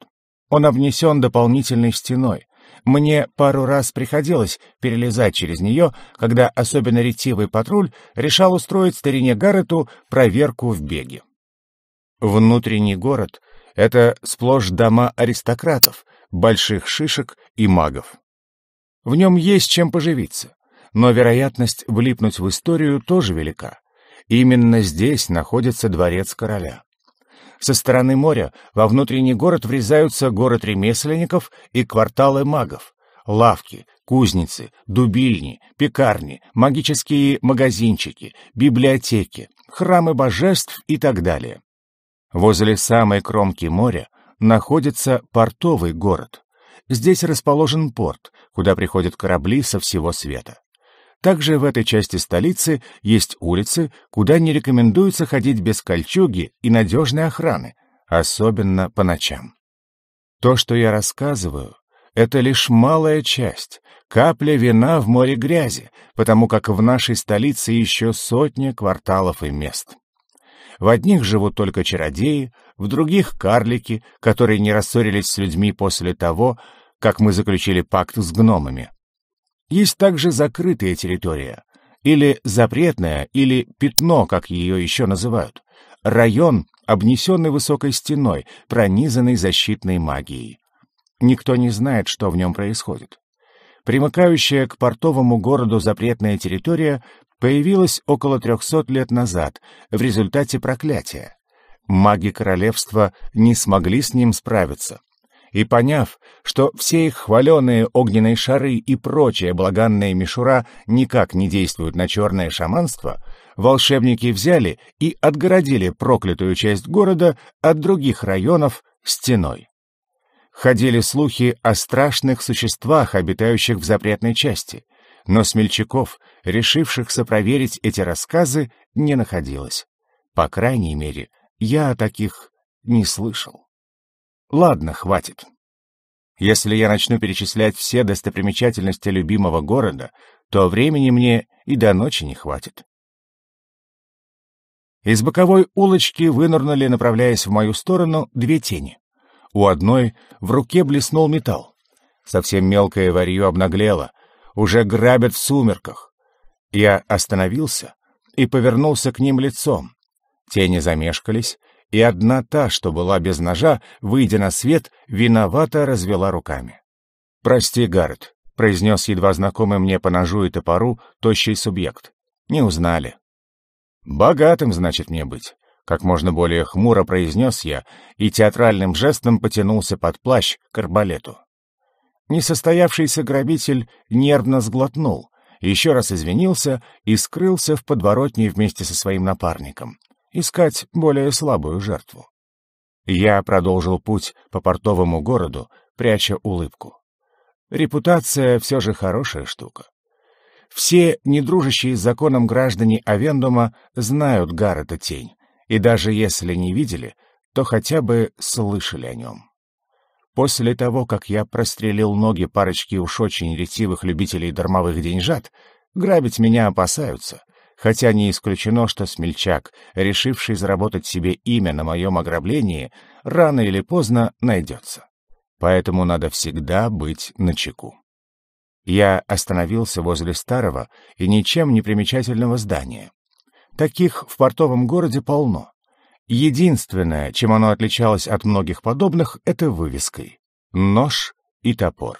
Он обнесен дополнительной стеной, мне пару раз приходилось перелезать через нее, когда особенно ретивый патруль решал устроить старине Гаррету проверку в беге. Внутренний город — это сплошь дома аристократов, больших шишек и магов. В нем есть чем поживиться, но вероятность влипнуть в историю тоже велика. Именно здесь находится дворец короля. Со стороны моря во внутренний город врезаются город ремесленников и кварталы магов. Лавки, кузницы, дубильни, пекарни, магические магазинчики, библиотеки, храмы божеств и так далее. Возле самой кромки моря находится портовый город. Здесь расположен порт, куда приходят корабли со всего света. Также в этой части столицы есть улицы, куда не рекомендуется ходить без кольчуги и надежной охраны, особенно по ночам. То, что я рассказываю, это лишь малая часть, капля вина в море грязи, потому как в нашей столице еще сотни кварталов и мест. В одних живут только чародеи, в других — карлики, которые не рассорились с людьми после того, как мы заключили пакт с гномами. Есть также закрытая территория, или запретная, или пятно, как ее еще называют. Район, обнесенный высокой стеной, пронизанный защитной магией. Никто не знает, что в нем происходит. Примыкающая к портовому городу запретная территория появилась около 300 лет назад в результате проклятия. Маги королевства не смогли с ним справиться, и поняв, что все их хваленые огненные шары и прочая благанная мишура никак не действуют на черное шаманство, волшебники взяли и отгородили проклятую часть города от других районов стеной. Ходили слухи о страшных существах, обитающих в запретной части, но смельчаков, решившихся проверить эти рассказы, не находилось. По крайней мере, я о таких не слышал. Ладно, хватит. Если я начну перечислять все достопримечательности любимого города, то времени мне и до ночи не хватит. Из боковой улочки вынырнули, направляясь в мою сторону, две тени. У одной в руке блеснул металл. Совсем мелкое варье обнаглело. Уже грабят в сумерках. Я остановился и повернулся к ним лицом. Тени замешкались, и одна та, что была без ножа, выйдя на свет, виновато развела руками. «Прости, Гард, произнес едва знакомый мне по ножу и топору тощий субъект. «Не узнали». «Богатым, значит, мне быть», — как можно более хмуро произнес я и театральным жестом потянулся под плащ к арбалету. Несостоявшийся грабитель нервно сглотнул, еще раз извинился и скрылся в подворотне вместе со своим напарником искать более слабую жертву. Я продолжил путь по портовому городу, пряча улыбку. Репутация все же хорошая штука. Все недружащие с законом граждане Авендума знают Гаррета Тень, и даже если не видели, то хотя бы слышали о нем. После того, как я прострелил ноги парочки уж очень ретивых любителей дармовых деньжат, грабить меня опасаются, хотя не исключено, что смельчак, решивший заработать себе имя на моем ограблении, рано или поздно найдется. Поэтому надо всегда быть начеку. Я остановился возле старого и ничем не примечательного здания. Таких в портовом городе полно. Единственное, чем оно отличалось от многих подобных, это вывеской «Нож и топор».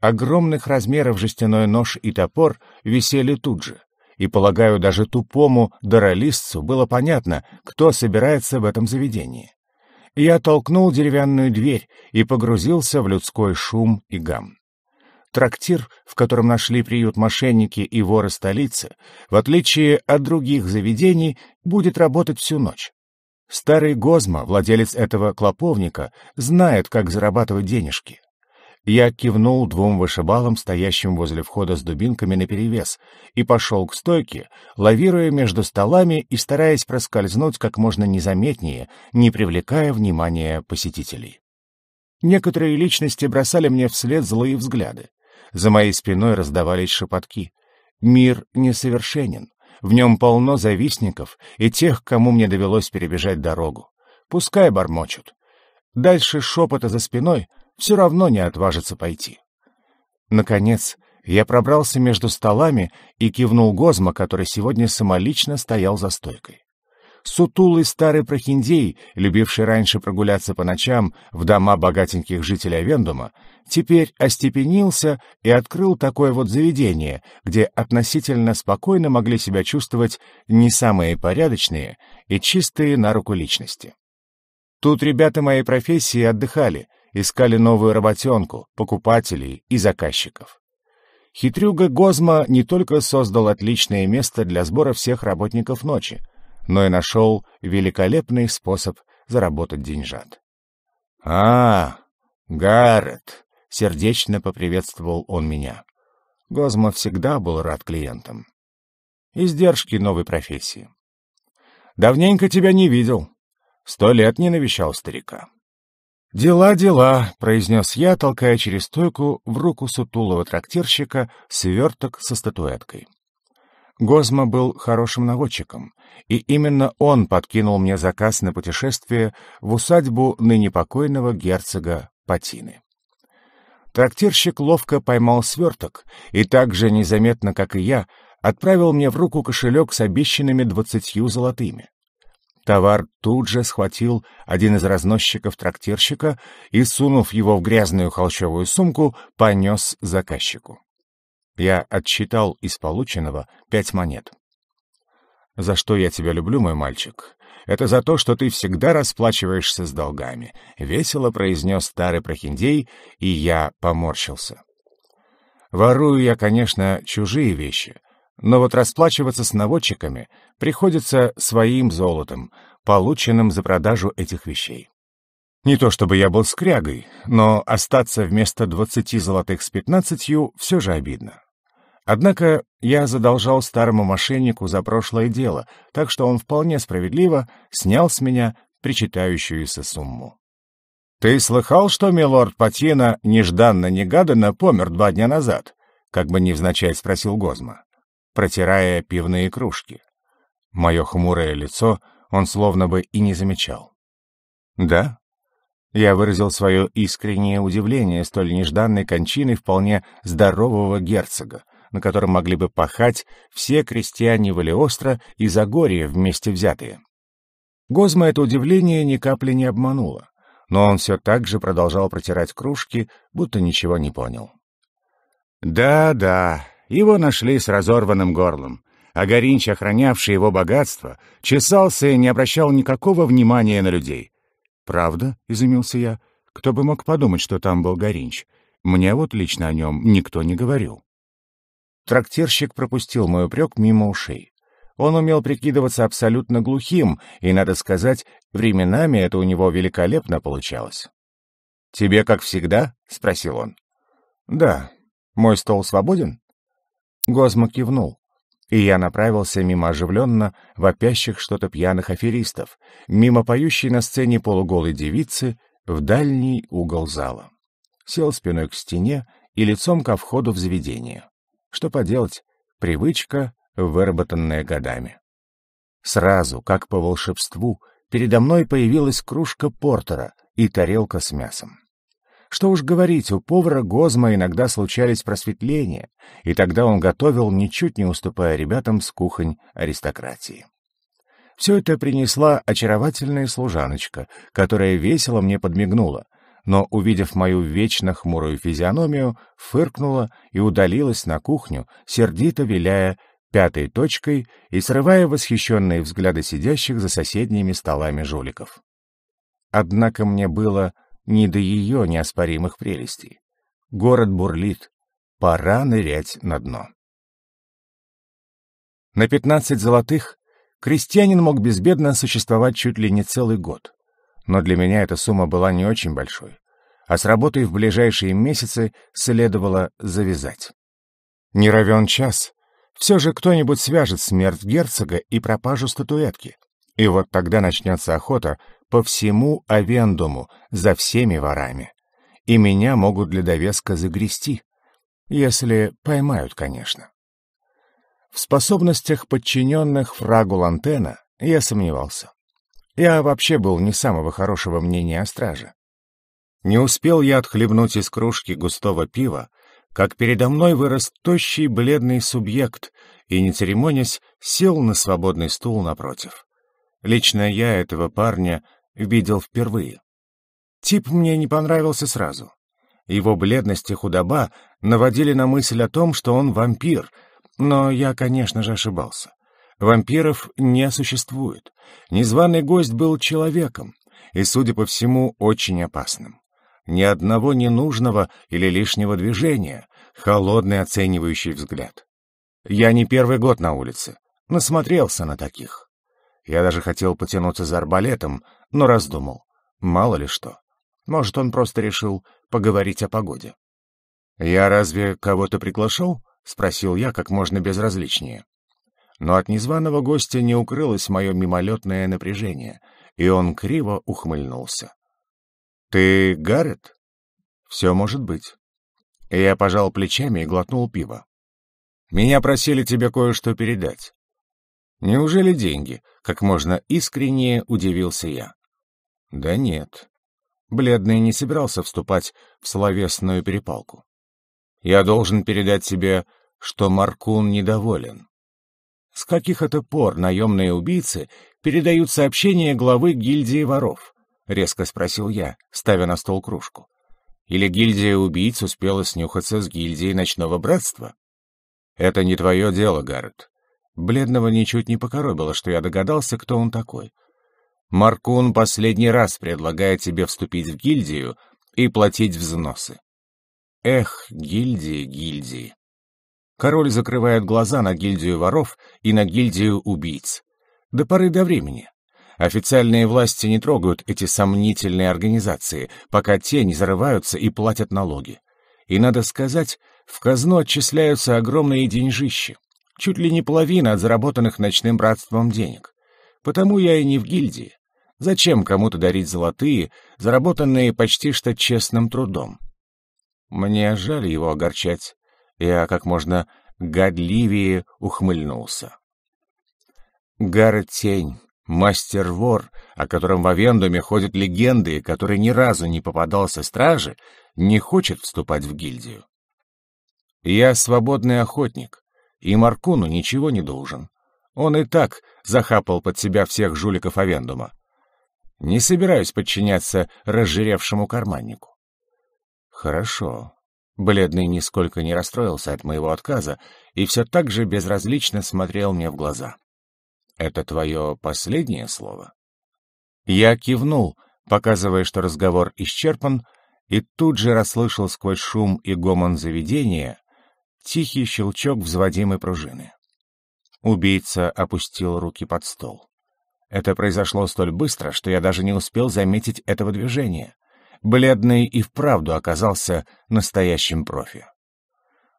Огромных размеров жестяной нож и топор висели тут же — и, полагаю, даже тупому даролистцу было понятно, кто собирается в этом заведении. Я толкнул деревянную дверь и погрузился в людской шум и гам. Трактир, в котором нашли приют мошенники и воры столицы, в отличие от других заведений, будет работать всю ночь. Старый Гозма, владелец этого клоповника, знает, как зарабатывать денежки. Я кивнул двум вышибалам, стоящим возле входа с дубинками наперевес, и пошел к стойке, лавируя между столами и стараясь проскользнуть как можно незаметнее, не привлекая внимания посетителей. Некоторые личности бросали мне вслед злые взгляды. За моей спиной раздавались шепотки. «Мир несовершенен. В нем полно завистников и тех, кому мне довелось перебежать дорогу. Пускай бормочут». Дальше шепота за спиной — все равно не отважится пойти. Наконец, я пробрался между столами и кивнул Гозма, который сегодня самолично стоял за стойкой. Сутулый старый прохиндей, любивший раньше прогуляться по ночам в дома богатеньких жителей Вендума, теперь остепенился и открыл такое вот заведение, где относительно спокойно могли себя чувствовать не самые порядочные и чистые на руку личности. Тут ребята моей профессии отдыхали, искали новую работенку, покупателей и заказчиков. Хитрюга Гозма не только создал отличное место для сбора всех работников ночи, но и нашел великолепный способ заработать деньжат. «А, Гаррет!» — сердечно поприветствовал он меня. Гозма всегда был рад клиентам. Издержки новой профессии. «Давненько тебя не видел. Сто лет не навещал старика». «Дела, дела», — произнес я, толкая через стойку в руку сутулого трактирщика сверток со статуэткой. Гозма был хорошим наводчиком, и именно он подкинул мне заказ на путешествие в усадьбу ныне покойного герцога Патины. Трактирщик ловко поймал сверток и так же незаметно, как и я, отправил мне в руку кошелек с обещанными двадцатью золотыми. Товар тут же схватил один из разносчиков трактирщика и, сунув его в грязную холщовую сумку, понес заказчику. Я отсчитал из полученного пять монет. «За что я тебя люблю, мой мальчик? Это за то, что ты всегда расплачиваешься с долгами», — весело произнес старый прохиндей, и я поморщился. Ворую я, конечно, чужие вещи, но вот расплачиваться с наводчиками приходится своим золотом, полученным за продажу этих вещей. Не то чтобы я был скрягой, но остаться вместо 20 золотых с 15 все же обидно. Однако я задолжал старому мошеннику за прошлое дело, так что он вполне справедливо снял с меня причитающуюся сумму. «Ты слыхал, что милорд Патьена нежданно-негаданно помер два дня назад?» — как бы невзначай спросил Гозма протирая пивные кружки. Мое хмурое лицо он словно бы и не замечал. «Да?» Я выразил свое искреннее удивление столь нежданной кончиной вполне здорового герцога, на котором могли бы пахать все крестьяне Валиостро и Загорье вместе взятые. Гозма это удивление ни капли не обмануло, но он все так же продолжал протирать кружки, будто ничего не понял. «Да, да, его нашли с разорванным горлом, а Горинч, охранявший его богатство, чесался и не обращал никакого внимания на людей. «Правда?» — изумился я. «Кто бы мог подумать, что там был Горинч? Мне вот лично о нем никто не говорил». Трактирщик пропустил мой упрек мимо ушей. Он умел прикидываться абсолютно глухим, и, надо сказать, временами это у него великолепно получалось. «Тебе как всегда?» — спросил он. «Да. Мой стол свободен?» Гозма кивнул, и я направился мимо оживленно вопящих что-то пьяных аферистов, мимо поющей на сцене полуголой девицы в дальний угол зала. Сел спиной к стене и лицом ко входу в заведение. Что поделать, привычка, выработанная годами. Сразу, как по волшебству, передо мной появилась кружка портера и тарелка с мясом. Что уж говорить, у повара Гозма иногда случались просветления, и тогда он готовил, ничуть не уступая ребятам с кухонь аристократии. Все это принесла очаровательная служаночка, которая весело мне подмигнула, но, увидев мою вечно хмурую физиономию, фыркнула и удалилась на кухню, сердито виляя пятой точкой и срывая восхищенные взгляды сидящих за соседними столами жуликов. Однако мне было не до ее неоспоримых прелестей. Город бурлит, пора нырять на дно. На 15 золотых крестьянин мог безбедно существовать чуть ли не целый год. Но для меня эта сумма была не очень большой, а с работой в ближайшие месяцы следовало завязать. Не равен час. Все же кто-нибудь свяжет смерть герцога и пропажу статуэтки. И вот тогда начнется охота, по всему Авендуму, за всеми ворами. И меня могут для довеска загрести. Если поймают, конечно. В способностях подчиненных фрагу Лантена я сомневался. Я вообще был не самого хорошего мнения о страже. Не успел я отхлебнуть из кружки густого пива, как передо мной вырос тощий бледный субъект и, не церемонясь, сел на свободный стул напротив. Лично я этого парня видел впервые. Тип мне не понравился сразу. Его бледность и худоба наводили на мысль о том, что он вампир, но я, конечно же, ошибался. Вампиров не существует. Незваный гость был человеком, и, судя по всему, очень опасным. Ни одного ненужного или лишнего движения, холодный оценивающий взгляд. Я не первый год на улице, насмотрелся на таких. Я даже хотел потянуться за арбалетом, но раздумал. Мало ли что. Может, он просто решил поговорить о погоде. «Я разве кого-то приглашал?» — спросил я как можно безразличнее. Но от незваного гостя не укрылось мое мимолетное напряжение, и он криво ухмыльнулся. «Ты Гаррет?» «Все может быть». Я пожал плечами и глотнул пиво. «Меня просили тебе кое-что передать». «Неужели деньги?» — как можно искреннее удивился я. Да нет. Бледный не собирался вступать в словесную перепалку. Я должен передать тебе, что Маркун недоволен. С каких это пор наемные убийцы передают сообщения главы гильдии воров? Резко спросил я, ставя на стол кружку. Или гильдия убийц успела снюхаться с гильдией ночного братства? Это не твое дело, Гаррет. Бледного ничуть не покоробило, что я догадался, кто он такой. Маркун последний раз предлагает тебе вступить в гильдию и платить взносы. Эх, гильдии, гильдии. Король закрывает глаза на гильдию воров и на гильдию убийц. До поры до времени. Официальные власти не трогают эти сомнительные организации, пока те не зарываются и платят налоги. И, надо сказать, в казну отчисляются огромные деньжищи. Чуть ли не половина от заработанных ночным братством денег. Потому я и не в гильдии. Зачем кому-то дарить золотые, заработанные почти что честным трудом? Мне жаль его огорчать. Я как можно гадливее ухмыльнулся. Гаротень, мастер-вор, о котором в Авендуме ходят легенды, который ни разу не попадался страже, не хочет вступать в гильдию. Я свободный охотник, и Маркуну ничего не должен. Он и так захапал под себя всех жуликов Авендума. Не собираюсь подчиняться разжиревшему карманнику. Хорошо. Бледный нисколько не расстроился от моего отказа и все так же безразлично смотрел мне в глаза. Это твое последнее слово? Я кивнул, показывая, что разговор исчерпан, и тут же расслышал сквозь шум и гомон заведения тихий щелчок взводимой пружины. Убийца опустил руки под стол. Это произошло столь быстро, что я даже не успел заметить этого движения. Бледный и вправду оказался настоящим профи.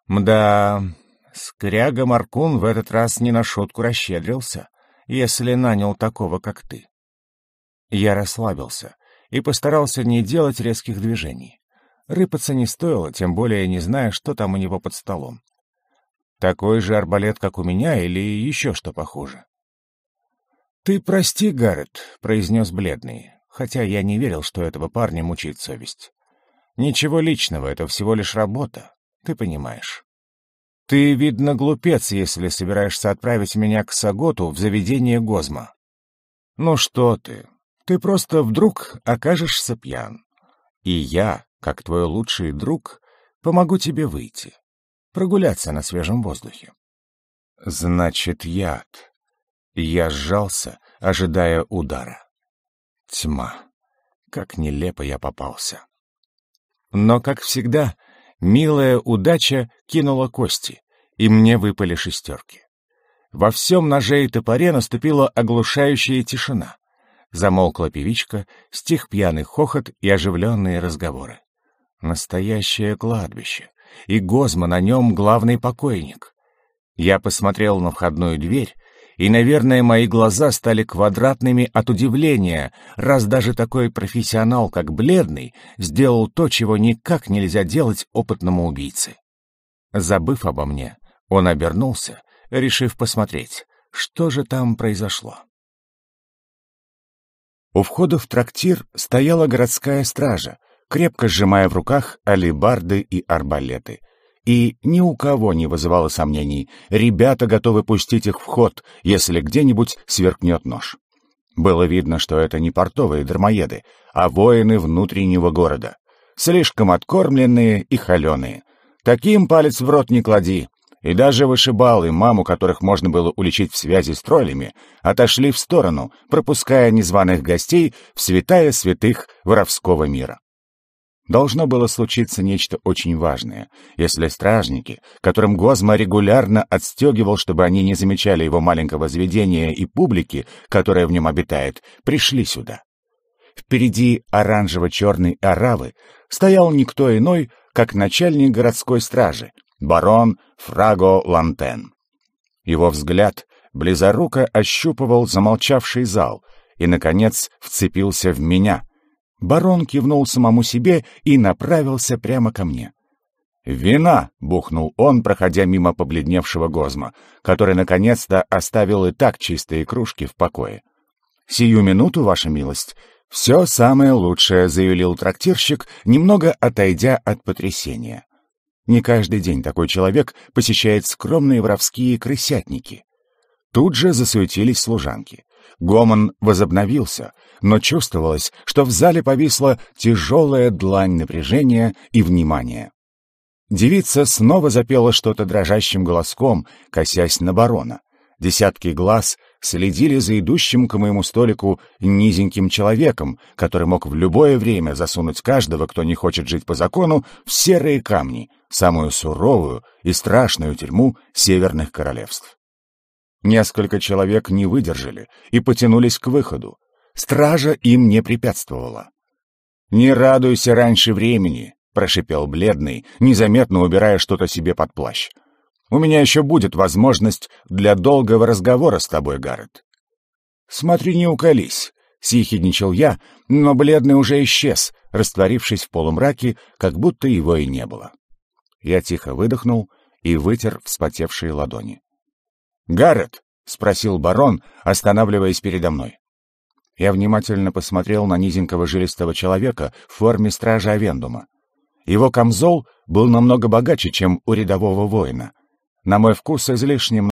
Мда, скряга Маркун в этот раз не на шутку расщедрился, если нанял такого, как ты. Я расслабился и постарался не делать резких движений. Рыпаться не стоило, тем более не зная, что там у него под столом. Такой же арбалет, как у меня, или еще что похуже. «Ты прости, Гаррет», — произнес бледный, хотя я не верил, что этого парня мучает совесть. «Ничего личного, это всего лишь работа, ты понимаешь. Ты, видно, глупец, если собираешься отправить меня к Саготу в заведение Гозма. Ну что ты, ты просто вдруг окажешься пьян. И я, как твой лучший друг, помогу тебе выйти, прогуляться на свежем воздухе». «Значит, яд», я сжался, ожидая удара. Тьма. Как нелепо я попался. Но, как всегда, милая удача кинула кости, и мне выпали шестерки. Во всем ноже и топоре наступила оглушающая тишина. Замолкла певичка, стих пьяный хохот и оживленные разговоры. Настоящее кладбище. И Гозма на нем главный покойник. Я посмотрел на входную дверь и, наверное, мои глаза стали квадратными от удивления, раз даже такой профессионал, как Бледный, сделал то, чего никак нельзя делать опытному убийце. Забыв обо мне, он обернулся, решив посмотреть, что же там произошло. У входа в трактир стояла городская стража, крепко сжимая в руках алебарды и арбалеты — и ни у кого не вызывало сомнений. Ребята готовы пустить их в ход, если где-нибудь сверкнет нож. Было видно, что это не портовые дармоеды, а воины внутреннего города. Слишком откормленные и холеные. Таким палец в рот не клади. И даже вышибалы, маму которых можно было уличить в связи с троллями, отошли в сторону, пропуская незваных гостей в святая святых воровского мира. Должно было случиться нечто очень важное, если стражники, которым Гозма регулярно отстегивал, чтобы они не замечали его маленького заведения и публики, которая в нем обитает, пришли сюда. Впереди оранжево-черной аравы стоял никто иной, как начальник городской стражи, барон Фраго Лантен. Его взгляд близоруко ощупывал замолчавший зал и, наконец, вцепился в меня — Барон кивнул самому себе и направился прямо ко мне. «Вина!» — бухнул он, проходя мимо побледневшего Гозма, который наконец-то оставил и так чистые кружки в покое. «Сию минуту, ваша милость!» «Все самое лучшее», — заявил трактирщик, немного отойдя от потрясения. Не каждый день такой человек посещает скромные воровские крысятники. Тут же засуетились служанки. Гомон возобновился, но чувствовалось, что в зале повисла тяжелая длань напряжения и внимания. Девица снова запела что-то дрожащим голоском, косясь на барона. Десятки глаз следили за идущим к моему столику низеньким человеком, который мог в любое время засунуть каждого, кто не хочет жить по закону, в серые камни, самую суровую и страшную тюрьму северных королевств. Несколько человек не выдержали и потянулись к выходу. Стража им не препятствовала. «Не радуйся раньше времени», — прошипел бледный, незаметно убирая что-то себе под плащ. «У меня еще будет возможность для долгого разговора с тобой, Гаррет». «Смотри, не уколись, съехидничал я, но бледный уже исчез, растворившись в полумраке, как будто его и не было. Я тихо выдохнул и вытер вспотевшие ладони. «Гаррет!» — спросил барон, останавливаясь передо мной. Я внимательно посмотрел на низенького жилистого человека в форме стража Авендума. Его камзол был намного богаче, чем у рядового воина. На мой вкус излишним